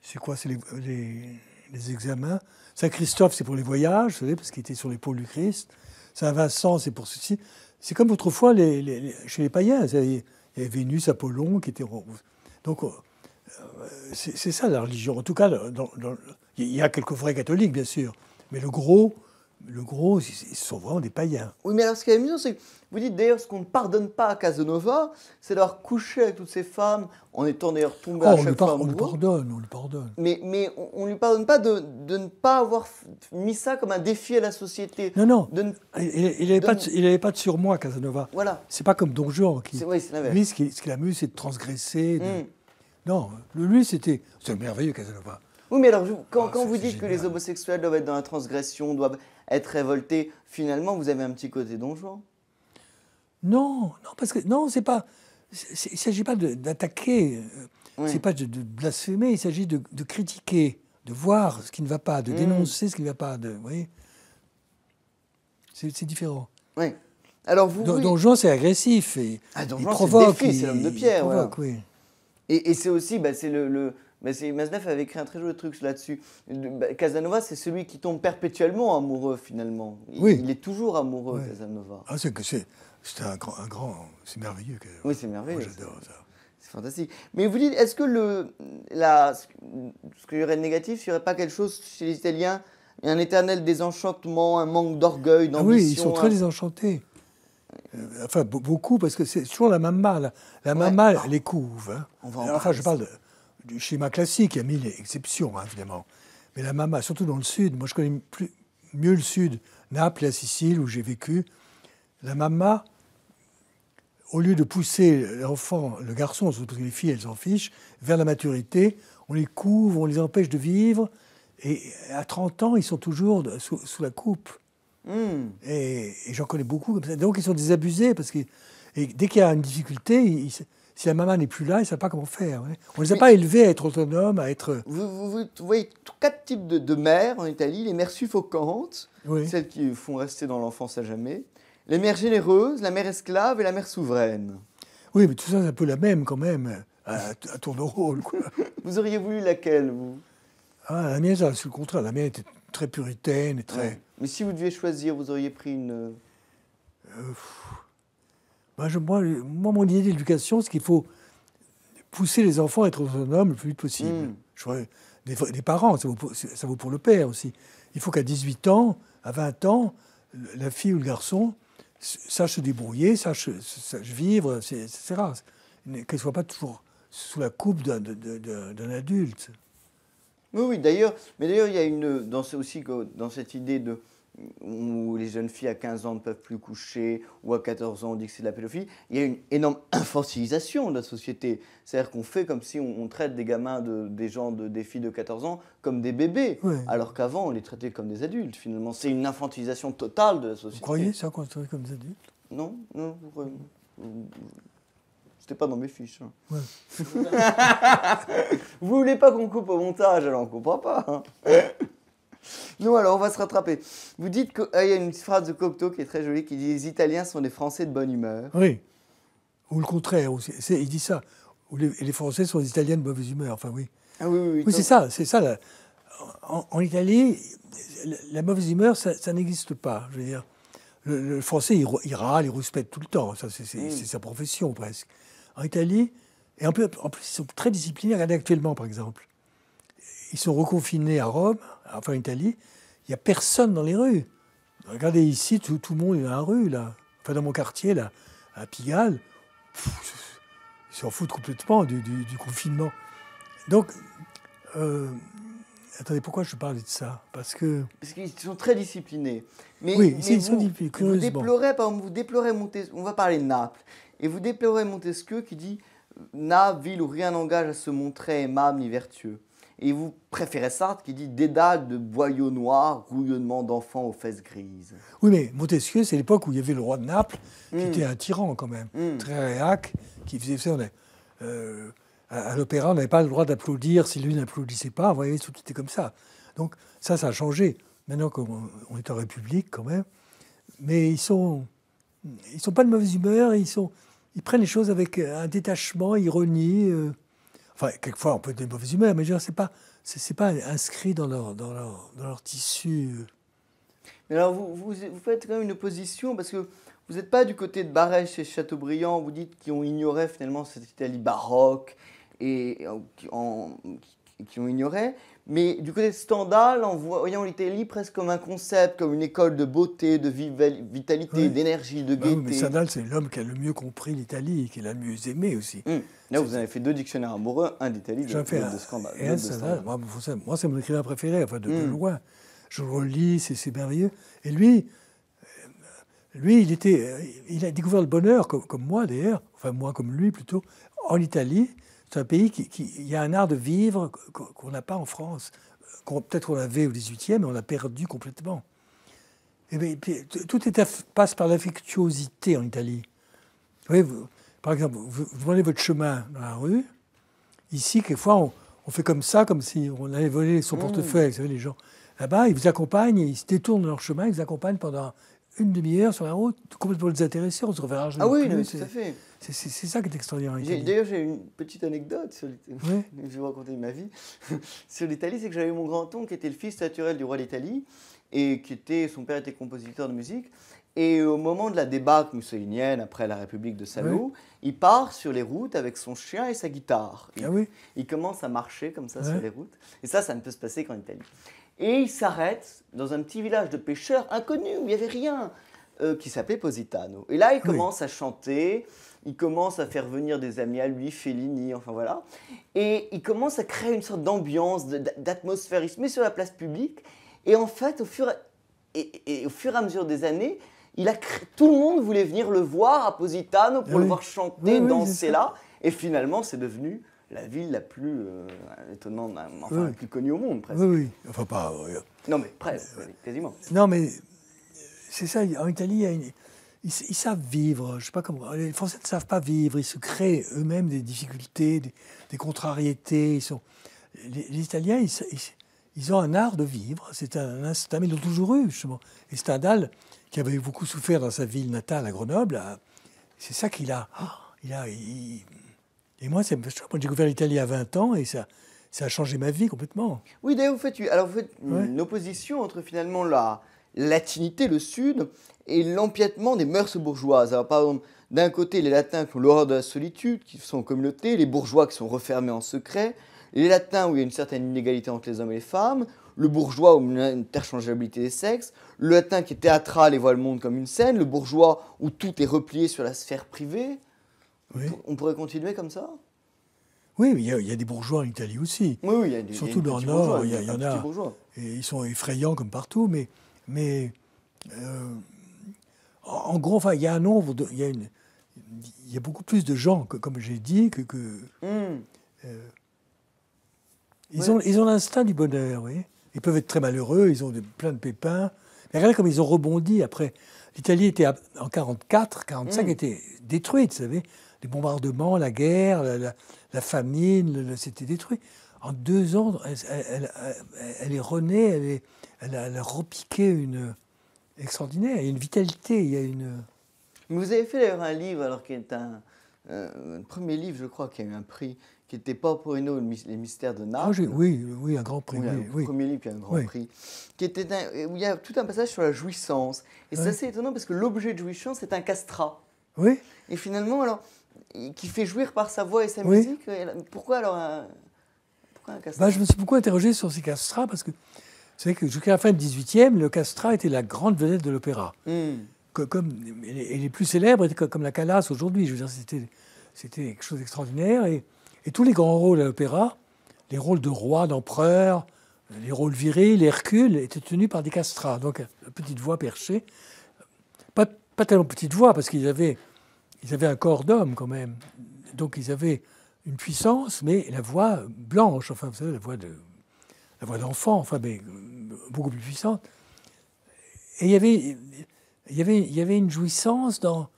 C'est quoi C'est les, examens. Saint-Christophe, c'est pour les voyages, parce qu'il était sur l'épaule du Christ. Saint-Vincent, c'est pour ceci. C'est comme autrefois chez les païens. Il y avait Vénus, Apollon qui étaient. Donc, euh, c'est ça la religion. En tout cas, il y a quelques vrais catholiques, bien sûr, mais le gros, le gros, ils sont vraiment des païens. Oui, mais alors ce qui est amusant, c'est que vous dites d'ailleurs ce qu'on ne pardonne pas à Casanova, c'est d'avoir couché avec toutes ces femmes en étant d'ailleurs tombé à oh, chaque fois On lui pardonne, on lui pardonne. Mais, mais on ne lui pardonne pas de, de, ne pas avoir mis ça comme un défi à la société. Non, non. Il n'avait pas, de, pas, de surmoi, Casanova. Voilà. C'est pas comme Don Juan qui. Oui, lui, ce qui, ce qui l'amuse, c'est de transgresser. Mm. Non, lui, c'était. C'est merveilleux, Casanova. Oui, mais alors, quand, ah, vous dites que les homosexuels doivent être dans la transgression, doivent être révoltés, finalement, vous avez un petit côté donjon Non, non, parce que non, c'est pas. Il s'agit pas d'attaquer, euh, c'est pas de, blasphémer. Il s'agit de, critiquer, de voir ce qui ne va pas, de hmm. dénoncer ce qui ne va pas. De, vous voyez, c'est différent. Oui. Alors vous. Don, c'est agressif et ah, Don il provoque. C'est l'homme de pierre. Provoque, oui. Et, c'est aussi, bah, c'est le mais Maznev avait écrit un très joli truc là-dessus. Bah, Casanova, c'est celui qui tombe perpétuellement amoureux, finalement. Il, oui. il est toujours amoureux, Casanova. Ah, c'est, c'est, c'est un grand. c'est merveilleux, Oui, c'est merveilleux. j'adore ça. C'est fantastique. Mais vous dites, est-ce que le, la, ce qu'il y aurait de négatif, il n'y aurait pas quelque chose chez les Italiens un éternel désenchantement, un manque d'orgueil, d'ambition. Ah oui, ils sont très désenchantés. Euh, enfin, beaucoup, parce que c'est toujours la mamma. La, la mamma, les couve. Hein. On va en enfin, je parle de, du schéma classique. Il y a mille exceptions, hein, évidemment. Mais la mama, surtout dans le sud, moi je connais plus, mieux le sud, Naples, la Sicile, où j'ai vécu. La mama, au lieu de pousser l'enfant, le garçon, surtout les filles, elles en fichent, vers la maturité, on les couvre, on les empêche de vivre. Et à 30 ans, ils sont toujours sous, la coupe. Hmm. Et, j'en connais beaucoup comme ça. Donc ils sont désabusés parce que dès qu'il y a une difficulté, ils, si la maman n'est plus là, elle ne savent pas comment faire. Hein. On ne les a pas élevés à être autonomes, à être. Euh, vous, voyez quatre types de, mères en Italie les mères suffocantes, celles qui font rester dans l'enfance à jamais, les mères généreuses, la mère esclave et la mère souveraine. Oui, mais tout ça, c'est un peu la même quand même, à, tour de rôle. vous auriez voulu laquelle, vous ah, La mienne, c'est le contraire. La mienne était très puritaine et très. Mais si vous deviez choisir, vous auriez pris une. Euh, euh bah, je, moi, mon idée d'éducation, c'est qu'il faut pousser les enfants à être autonomes le plus vite possible. Hmm. Je des, des, parents, ça vaut, pour, ça pour, le père aussi. Il faut qu'à 18 ans, à 20 ans, la fille ou le garçon sache se débrouiller, sache, sache vivre, etc. Qu'elle ne soit pas toujours sous la coupe d'un adulte. Oui, oui, d'ailleurs, mais d'ailleurs, il y a une, dans, aussi dans cette idée de où les jeunes filles à 15 ans ne peuvent plus coucher, ou à 14 ans on dit que c'est de la pédophilie, il y a une énorme infantilisation de la société. C'est-à-dire qu'on fait comme si on, traite des gamins, des gens, de, des filles de 14 ans comme des bébés, alors qu'avant on les traitait comme des adultes finalement. C'est une infantilisation totale de la société. Vous croyez ça qu'on traite comme des adultes Non, non. C'était pas dans mes fiches. Hein. Vous voulez pas qu'on coupe au montage, alors on comprend pas. Hein. Non, alors, on va se rattraper. Vous dites qu'il ah, y a une phrase de Cocteau qui est très jolie qui dit Les Italiens sont des Français de bonne humeur. Oui. Ou le contraire aussi. Il dit ça. les, Français sont des Italiens de mauvaise humeur. Enfin, oui. Ah oui, oui, c'est ça. C'est ça. en, Italie, la, mauvaise humeur, ça, n'existe pas. Je veux dire, le, Français, il, râle, il respecte tout le temps. Ça, c'est sa profession presque. En Italie, et en plus, en plus, ils sont très disciplinaires Regardez actuellement, par exemple ils sont reconfinés à Rome, enfin en Italie, il n'y a personne dans les rues. Regardez ici, tout, le monde est dans la rue, là. Enfin, dans mon quartier, là, à Pigalle, ils s'en foutent complètement du, confinement. Donc, euh, attendez, pourquoi je parlais de ça Parce que. Parce qu'ils sont très disciplinés. Mais, oui, ils sont disciplinés, vous déplorez, par exemple, vous déplorez Montesquieu, on va parler de Naples, et vous déplorez Montesquieu qui dit euh, Naples, ville où rien n'engage à se montrer aimable ni vertueux et vous préférez Sartre qui dit dédale de boyaux noirs, rouillonnement d'enfants aux fesses grises. Oui, mais Montesquieu, c'est l'époque où il y avait le roi de Naples, qui hmm. était un tyran quand même, hmm. très réac, qui faisait. On euh, à l'opéra, on n'avait pas le droit d'applaudir si lui n'applaudissait pas. Vous voyez, tout était comme ça. Donc ça, ça a changé. Maintenant qu'on est en République, quand même. Mais ils sont, ils sont pas de mauvaise humeur. Ils sont, ils prennent les choses avec euh, un détachement, ironie. Euh, Enfin, quelquefois, on peut être des mauvais humains, mais je c'est pas, c'est, pas inscrit dans leur, dans leur, dans leur tissu. Mais alors, vous, vous, faites quand même une opposition parce que vous n'êtes pas du côté de Barèche et Chateaubriand. Vous dites qu'ils ont ignoré finalement cette Italie baroque et, euh, qui ont ignoré. Mais du côté de Stendhal, en voyant l'Italie presque comme un concept, comme une école de beauté, de vitalité, d'énergie, de bah gaieté. mais Stendhal, c'est l'homme qui a le mieux compris l'Italie et qui l'a le mieux aimé aussi. Hum. Là, vous avez fait deux dictionnaires amoureux, un d'Italie, de, Stendhal. Et un de moi, c'est mon écrivain préféré, enfin de plus hum. loin. Je le relis, c'est merveilleux. Et lui, euh, lui, il, était, euh, il a découvert le bonheur, comme, comme moi d'ailleurs, enfin moi comme lui plutôt, en Italie. C'est un pays qui, a un art de vivre qu'on n'a pas en France. Peut-être qu'on l'avait au 18e, mais on l'a perdu complètement. Et eh tout passe par l'affectuosité en Italie. voyez, par exemple, vous, vous prenez votre chemin dans la rue. Ici, quelquefois, on, fait comme ça, comme si on allait voler son mmh. portefeuille. les gens là-bas, ils vous accompagnent, ils se détournent de leur chemin, ils vous accompagnent pendant une demi-heure sur la route, complètement désintéressé, on se reverra jamais. Ah oui, tout à fait. C'est ça qui est extraordinaire. D'ailleurs, j'ai une petite anecdote sur Je vais vous raconter ma vie. sur l'Italie, c'est que j'avais mon grand-oncle qui était le fils naturel du roi d'Italie et qui était, son père était compositeur de musique. Et au moment de la débâcle mussolinienne après la République de Salou, il part sur les routes avec son chien et sa guitare. Il, ah oui. il commence à marcher comme ça sur les routes. Et ça, ça ne peut se passer qu'en Italie. Et il s'arrête dans un petit village de pêcheurs inconnu, où il n'y avait rien, euh, qui s'appelait Positano. Et là, il commence à chanter, il commence à faire venir des amis à lui, Fellini, enfin voilà. Et il commence à créer une sorte d'ambiance, d'atmosphère. Il se met sur la place publique. Et en fait, au fur, et, à mesure des années, tout le monde voulait venir le voir à Positano pour ah le voir chanter, danser là. Et finalement, c'est devenu la ville la plus euh, étonnante, la plus connue au monde presque. Oui, oui. Enfin pas. Euh, non mais presque, quasiment. Non mais c'est ça. En Italie, ils, savent vivre. Je sais pas comment. Les Français ne savent pas vivre. Ils se créent eux-mêmes des difficultés, des, contrariétés. sont. Les, Italiens, ils, ont un art de vivre. C'est un instinct. Ils l'ont toujours eu justement. Et Stendhal, qui avait beaucoup souffert dans sa ville natale, à Grenoble, c'est ça qu'il a. Ah, il a. Et moi, c'est, j'ai découvert l'Italie à 20 ans et ça, ça a changé ma vie complètement. Oui, d'ailleurs, vous faites, une opposition entre finalement la latinité, le Sud, et l'empiètement des mœurs bourgeoises. par exemple, d'un côté, les latins qui ont l'horreur de la solitude, qui sont en communauté, les bourgeois qui sont refermés en secret, les latins où il y a une certaine inégalité entre les hommes et les femmes, le bourgeois où il y a une interchangeabilité des sexes, le latin qui est théâtral et voit le monde comme une scène, le bourgeois où tout est replié sur la sphère privée. On pourrait continuer comme ça Oui, il y, a, des bourgeois en Italie aussi. Oui, oui il y a des, Surtout dans le Nord, il y, en a. ils sont effrayants comme partout, mais, mais en gros, il y a un nombre, il, y a beaucoup plus de gens, que, comme j'ai dit, que. ils, ont, ils ont l'instinct du bonheur, oui. Ils peuvent être très malheureux, ils ont plein de pépins. Mais regardez comme ils ont rebondi après. L'Italie était en 1944, 45 était détruite, vous savez les bombardements, la guerre, la, famine, c'était détruit. En deux ans, elle, est renée, elle, a, repiqué une extraordinaire, il une vitalité, il y a une... Vous avez fait d'ailleurs un livre, alors qui est euh, un, premier livre, je crois, qui a eu un prix, qui n'était était autre les mystères de Naples. Ah, oui, oui, un grand prix. Oui, un premier livre, qui a un grand prix. Qui était il y a tout un passage sur la jouissance. Et c'est assez étonnant parce que l'objet de jouissance c'est un castrat. Oui. Et finalement, alors, qui fait jouir par sa voix et sa musique. Pourquoi alors un, castrat bah, Je me suis beaucoup interrogé sur ces castrats parce que c'est savez, que jusqu'à la fin du XVIIIe, le castrat était la grande vedette de l'opéra. Hmm. Comme, et les plus célèbres étaient comme la calasse aujourd'hui. Je veux dire, c'était, c'était quelque chose d'extraordinaire. Et, tous les grands rôles à l'opéra, les rôles de roi, d'empereur, les rôles virils, Hercule, étaient tenus par des castrats. Donc, petite voix perchée. Pas, pas tellement petite voix, parce qu'ils avaient ils avaient un corps d'homme quand même. Donc ils avaient une puissance, mais la voix blanche, enfin la voix de la voix d'enfant, enfin mais euh, beaucoup plus puissante. Et il y avait, il y avait, il y avait une jouissance dans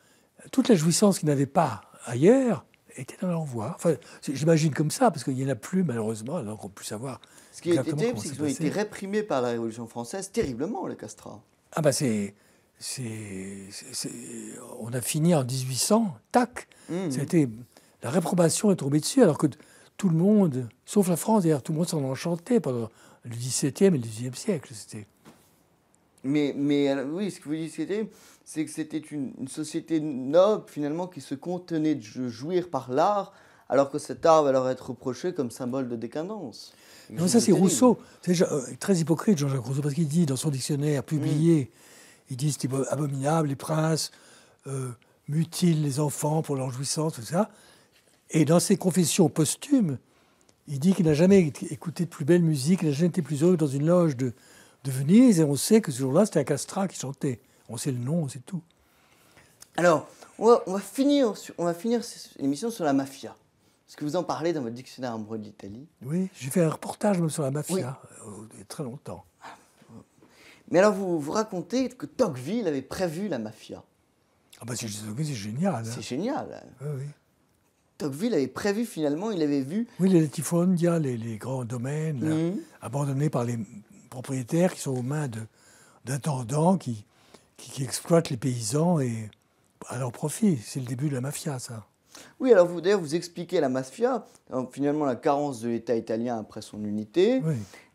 toute la jouissance qu'ils n'avaient pas ailleurs était dans leur voix. Enfin, j'imagine comme ça, parce qu'il n'y en a plus malheureusement, alors qu'on peut plus savoir. Ce qui était terrible, c'est qu'ils ont été réprimés par la Révolution française terriblement, les castrats. Ah bah c'est c'est, on a fini en 1800, tac. C'était mmh. la réprobation est tombée dessus, alors que tout le monde, sauf la France d'ailleurs, tout le monde s'en enchantait pendant le XVIIe et le XIXe siècle. C'était. Mais, oui, ce que vous dites, c'était, c'est que c'était une, société noble finalement qui se contenait de jouir par l'art, alors que cet art va leur être reproché comme symbole de décadence. Non, ça c'est Rousseau. C'est euh, très hypocrite Jean-Jacques Rousseau, parce qu'il dit dans son dictionnaire publié. Mmh dit disent c'est abominable, les princes euh, mutilent les enfants pour leur jouissance, tout ça. Et dans ses confessions posthumes, il dit qu'il n'a jamais écouté de plus belle musique, il n'a jamais été plus heureux dans une loge de, de Venise, et on sait que ce jour-là, c'était un castrat qui chantait. On sait le nom, c'est tout. Alors, on va, finir, on va finir l'émission sur la mafia. Parce que vous en parlez dans votre dictionnaire amoureux de l'Italie. Oui, j'ai fait un reportage sur la mafia, euh, il y a très longtemps. Ah, mais alors, vous, vous racontez que Tocqueville avait prévu la mafia. Ah bah c'est génial. Hein. C'est génial. Oui, oui. Tocqueville avait prévu finalement, il avait vu. Oui, les latifondias, les, les grands domaines mhm. abandonnés par les propriétaires qui sont aux mains d'intendants qui, qui, qui exploitent les paysans et à leur profit. C'est le début de la mafia, ça. Oui, alors vous d'ailleurs vous expliquez la mafia, euh, finalement la carence de l'État italien après son unité,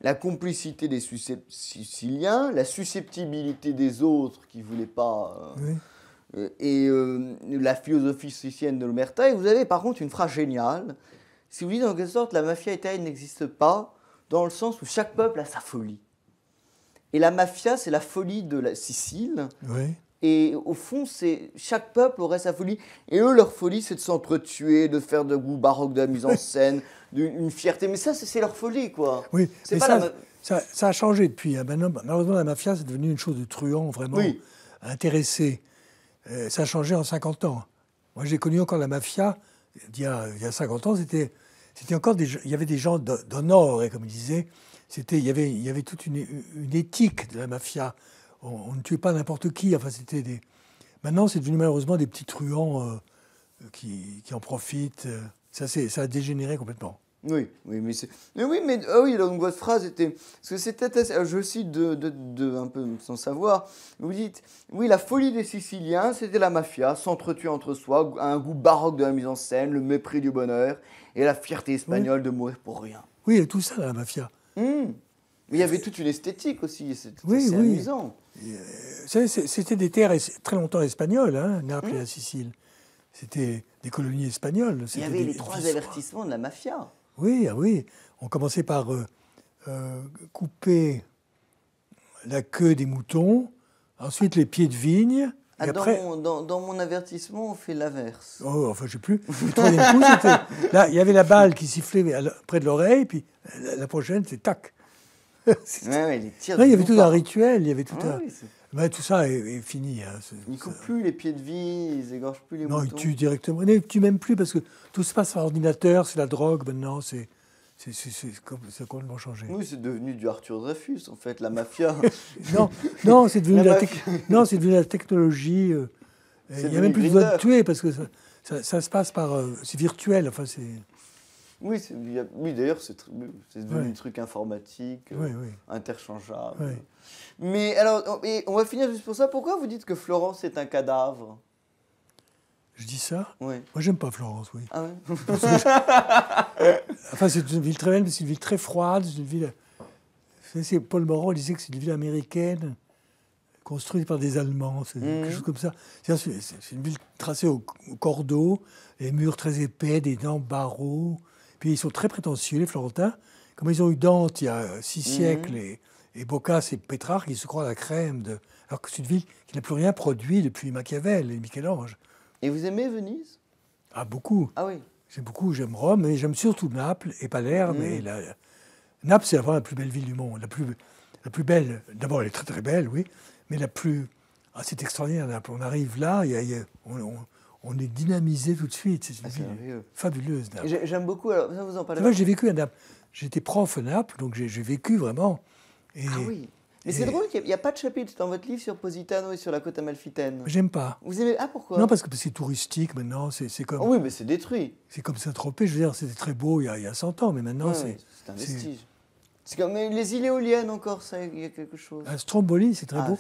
la complicité des Siciliens, la susceptibilité des autres qui voulaient pas, euh, euh, et la philosophie sicilienne de l'Omerta. Et vous avez par contre une phrase géniale, si vous dites en quelque sorte la mafia italienne n'existe pas, dans le sens où chaque peuple a sa folie. Et la mafia, c'est la folie de la Sicile, oui. Et au fond, c'est chaque peuple aurait sa folie. Et eux, leur folie, c'est de s'entretuer, de faire de goût baroque de la mise en scène, d'une fierté. Mais ça, c'est leur folie, quoi. Oui, mais ça, ça, a changé depuis. Hein. malheureusement, la mafia, c'est devenu une chose de truand, vraiment intéressée. intéressé. Euh, ça a changé en 50 ans. Moi, j'ai connu encore la mafia. Il y a, 50 ans, c'était, c'était encore il y avait des gens d'honneur, hein, comme ils disait. C'était, il, y avait, il y avait toute une, une éthique de la mafia on, ne tuait pas n'importe qui. Enfin, c'était des... Maintenant, c'est devenu malheureusement des petits truands euh, qui, qui, en profitent. Ça, ça a dégénéré complètement. Oui, oui, mais, oui, mais ah oui, votre phrase était parce que c'était, je cite de, de, un peu sans savoir, vous dites, oui, la folie des Siciliens, c'était la mafia, s'entretuer entre soi, un goût baroque de la mise en scène, le mépris du bonheur et la fierté espagnole de mourir pour rien. Oui, et tout ça la mafia. Mais hum. il y avait toute une esthétique aussi, c'était amusant. Euh, c'était des terres très longtemps espagnoles, hein, Naples et la mmh. Sicile. C'était des colonies espagnoles. Il y avait les trois avertissements de la mafia. Oui, ah oui. On commençait par euh, euh, couper la queue des moutons, ensuite les pieds de vigne. Ah, dans, après... mon, dans, mon, avertissement, on fait l'inverse. Oh, enfin, je plus. Là, il y avait la balle qui sifflait près de l'oreille, puis la prochaine, c'est tac. ouais, il y avait tout un rituel, il y avait tout bah, tout ça est, fini. Hein, ils ne coupent plus les pieds de vie, ils égorgent plus les non, Non, ils tuent directement. Ils ne tuent même plus parce que tout se passe par ordinateur, c'est la drogue maintenant, c'est. C'est complètement changé. Oui, c'est devenu du Arthur Dreyfus, en fait, la mafia. non, non c'est devenu, la, devenu la technologie. Euh, il n'y a même plus besoin de tuer parce que ça, se passe par. Euh, c'est virtuel. Enfin, c'est. Oui, d'ailleurs, c'est devenu un truc informatique, euh, interchangeable. Mais alors, on va finir juste pour ça. Pourquoi vous dites que Florence est un cadavre Je dis ça Moi, Moi, j'aime pas Florence, oui. Ah ouais Enfin, c'est une ville très belle, mais c'est une ville très froide. C'est une ville. C'est Paul Moreau disait que c'est une ville américaine construite par des Allemands, c'est quelque mhm. chose comme ça. C'est une ville tracée au, au cordeau, les murs très épais, des dents barreaux. Puis ils sont très prétentieux, les Florentins. Comme ils ont eu Dante il y a six mhm. siècles et, et Boccace et Pétrarque, ils se croient à la crème. De... Alors que c'est une ville qui n'a plus rien produit depuis Machiavel et Michel-Ange. Et vous aimez Venise Ah, beaucoup. Ah oui J'aime beaucoup, j'aime Rome, mais j'aime surtout Naples et Palerme. Mhm. Naples, c'est vraiment la plus belle ville du monde. La plus, la plus belle, d'abord, elle est très très belle, oui, mais la plus. Ah, c'est extraordinaire, Naples. On arrive là, il y a, on, on est dynamisé tout de suite. C'est une ah, fabuleuse, J'aime beaucoup, alors, ça vous en parlez. j'ai vécu à Naples. J'étais prof à Naples, donc j'ai vécu vraiment. Et, ah oui mais c'est drôle, qu'il n'y a, pas de chapitre dans votre livre sur Positano et sur la côte amalfitaine. J'aime pas. Vous aimez Ah pourquoi Non, parce que c'est touristique maintenant, c'est comme. Ah oui, mais c'est détruit. C'est comme Saint-Tropez, je veux dire, c'était très beau il y, a, 100 ans, mais maintenant ah c'est. C'est un vestige. C'est comme les îles éoliennes encore, ça, il y a quelque chose. Ah, Stromboli, c'est très ah, beau.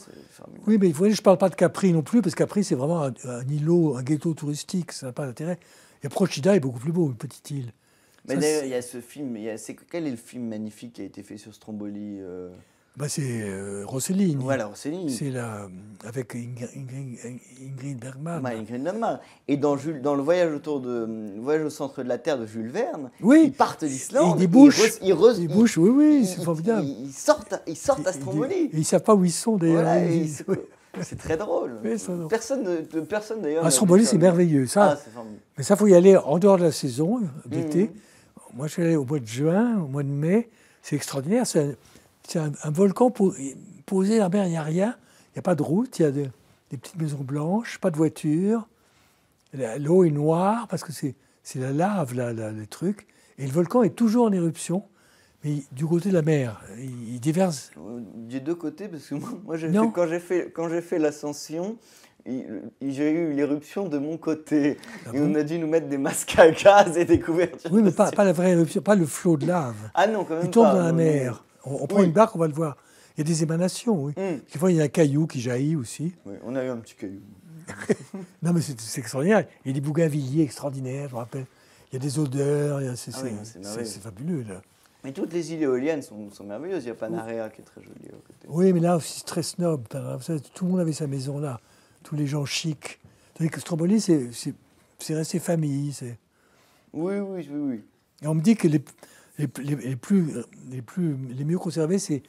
Oui, mais vous voyez, je ne parle pas de Capri non plus, parce que Capri, c'est vraiment un, îlot, un ghetto touristique, ça n'a pas d'intérêt. Et Procida est beaucoup plus beau, une petite île. Mais d'ailleurs, il y a ce film, quel est le film magnifique qui a été fait sur Stromboli euh bah c'est euh, Voilà, Rossellini. C'est avec Ingrid, Bergman. Ingrid Bergman. Et dans, Jules, dans le voyage autour de voyage au centre de la Terre de Jules Verne, ils partent d'Islande. Ils débouchent. Ils, re, ils, ils oui, oui, c'est formidable. Ils, sortent, ils sortent à Stromboli. ils ne savent pas où ils sont d'ailleurs. c'est très drôle. Personne, personne d'ailleurs. À Stromboli, c'est merveilleux. Ça, ah, mais ça, il faut y aller en dehors de la saison d'été. Mmh. Moi, je suis allé au mois de juin, au mois de mai. C'est extraordinaire. C'est c'est un, volcan posé à la mer, il n'y a rien. Il n'y a pas de route, il y a des petites maisons blanches, pas de voiture. L'eau est noire parce que c'est la lave, là, le truc. Et le volcan est toujours en éruption. Mais du côté de la mer, il déverse. Des deux côtés, parce que moi, quand j'ai fait, quand fait l'ascension, j'ai eu l'éruption de mon côté. Ah et on a dû nous mettre des masques à gaz et des couvertures. Oui, mais pas, la vraie éruption, pas le flot de lave. Ah non, quand même. Il tombe dans la mer. On, prend une barque, on va le voir. Il y a des émanations, oui. Mm. Des fois, il y a un caillou qui jaillit aussi. Oui, on a eu un petit caillou. non, mais c'est extraordinaire. Il y a des bougainvilliers extraordinaires, je me rappelle. Il y a des odeurs, c'est fabuleux. Là. Mais toutes les îles éoliennes sont, merveilleuses. Il y a Panarea qui est très jolie Oui, mais là aussi, c'est très snob. Tout le monde avait sa maison là. Tous les gens chics. que Stromboli, c'est resté famille. Oui, oui, oui, oui. Et on me dit que les, les, plus, les, plus, les mieux conservés, c'est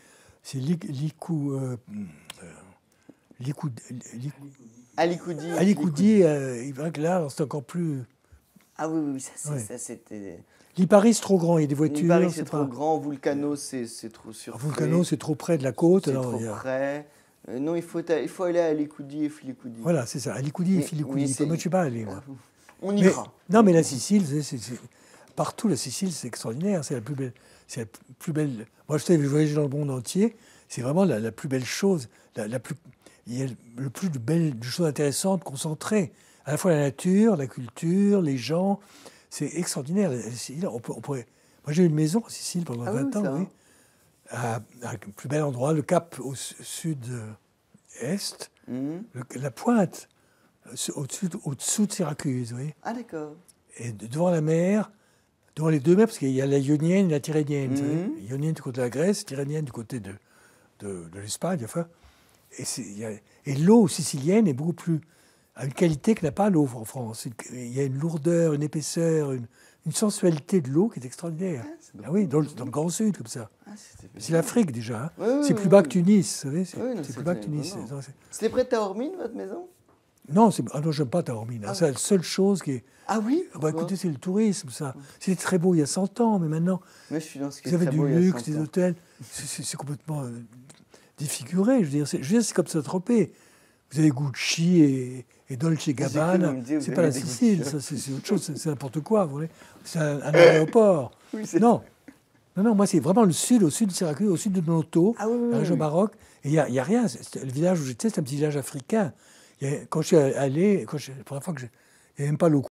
Licou euh, euh, Licou Alikoudi. Alikoudi, euh, il va que là, c'est encore plus. Ah oui, oui, ça, ouais. c'était. L'Iparis, trop grand, il y a des voitures. L'Iparis, c'est trop grand. Vulcano, c'est trop sur. Vulcano, c'est trop près de la côte. C'est trop près. non, il faut, il faut aller à Alikoudi et Filikoudi. Voilà, c'est ça. Alikoudi et Filikoudi. moi je ne suis pas allé, On y mais, Non, mais la Sicile, c'est. Partout, la Sicile, c'est extraordinaire. Hein, c'est la plus belle. C'est la plus belle. Moi, je sais, voyager dans le monde entier. C'est vraiment la, plus belle chose. La, plus, il y a le plus de belles choses intéressantes concentrées. À la fois la nature, la culture, les gens. C'est extraordinaire. on, pourrait. Moi, j'ai eu une maison en Sicile pendant 20 ah ans, oui. À, un plus bel endroit, le Cap au sud-est, mhm. la pointe euh, au-dessous de Syracuse, oui. Ah, d'accord. Et devant la mer, dans les deux mers, parce qu'il y a la ionienne et la tyrrhénienne. Mhm. Ionienne du côté de la Grèce, tyrrhénienne du côté de, de, l'Espagne. Enfin, et, et l'eau sicilienne est beaucoup plus. a une qualité que n'a pas l'eau en France. Il y a une lourdeur, une épaisseur, une, sensualité de l'eau qui est extraordinaire. Ah, ah oui, dans le, Grand Sud, comme ça. Ah, c'est l'Afrique déjà. c'est plus bas que Tunis, C'est plus bas que Tunis. C'était près de Taormine, votre maison non, je ah n'aime pas Taormina, ah c'est la seule chose qui est. Ah oui bah, Écoutez, c'est le tourisme, ça. C'était très beau il y a 100 ans, mais maintenant. Mais je suis dans ce vous avez du luxe, des hôtels. C'est complètement euh, défiguré. Je veux dire, c'est comme ça tropé. Vous avez Gucci et, et Dolce Gabbana. C'est pas la Sicile, hein. c'est autre chose, c'est n'importe quoi. C'est un, aéroport. non. Non, non, moi, c'est vraiment le sud, au sud de Syracuse, au sud de Noto, ah la région baroque. Et il n'y a, a, rien. Le village où j'étais, c'est un petit village africain quand je suis allé, quand la première fois que je. Il n'y avait même pas l'eau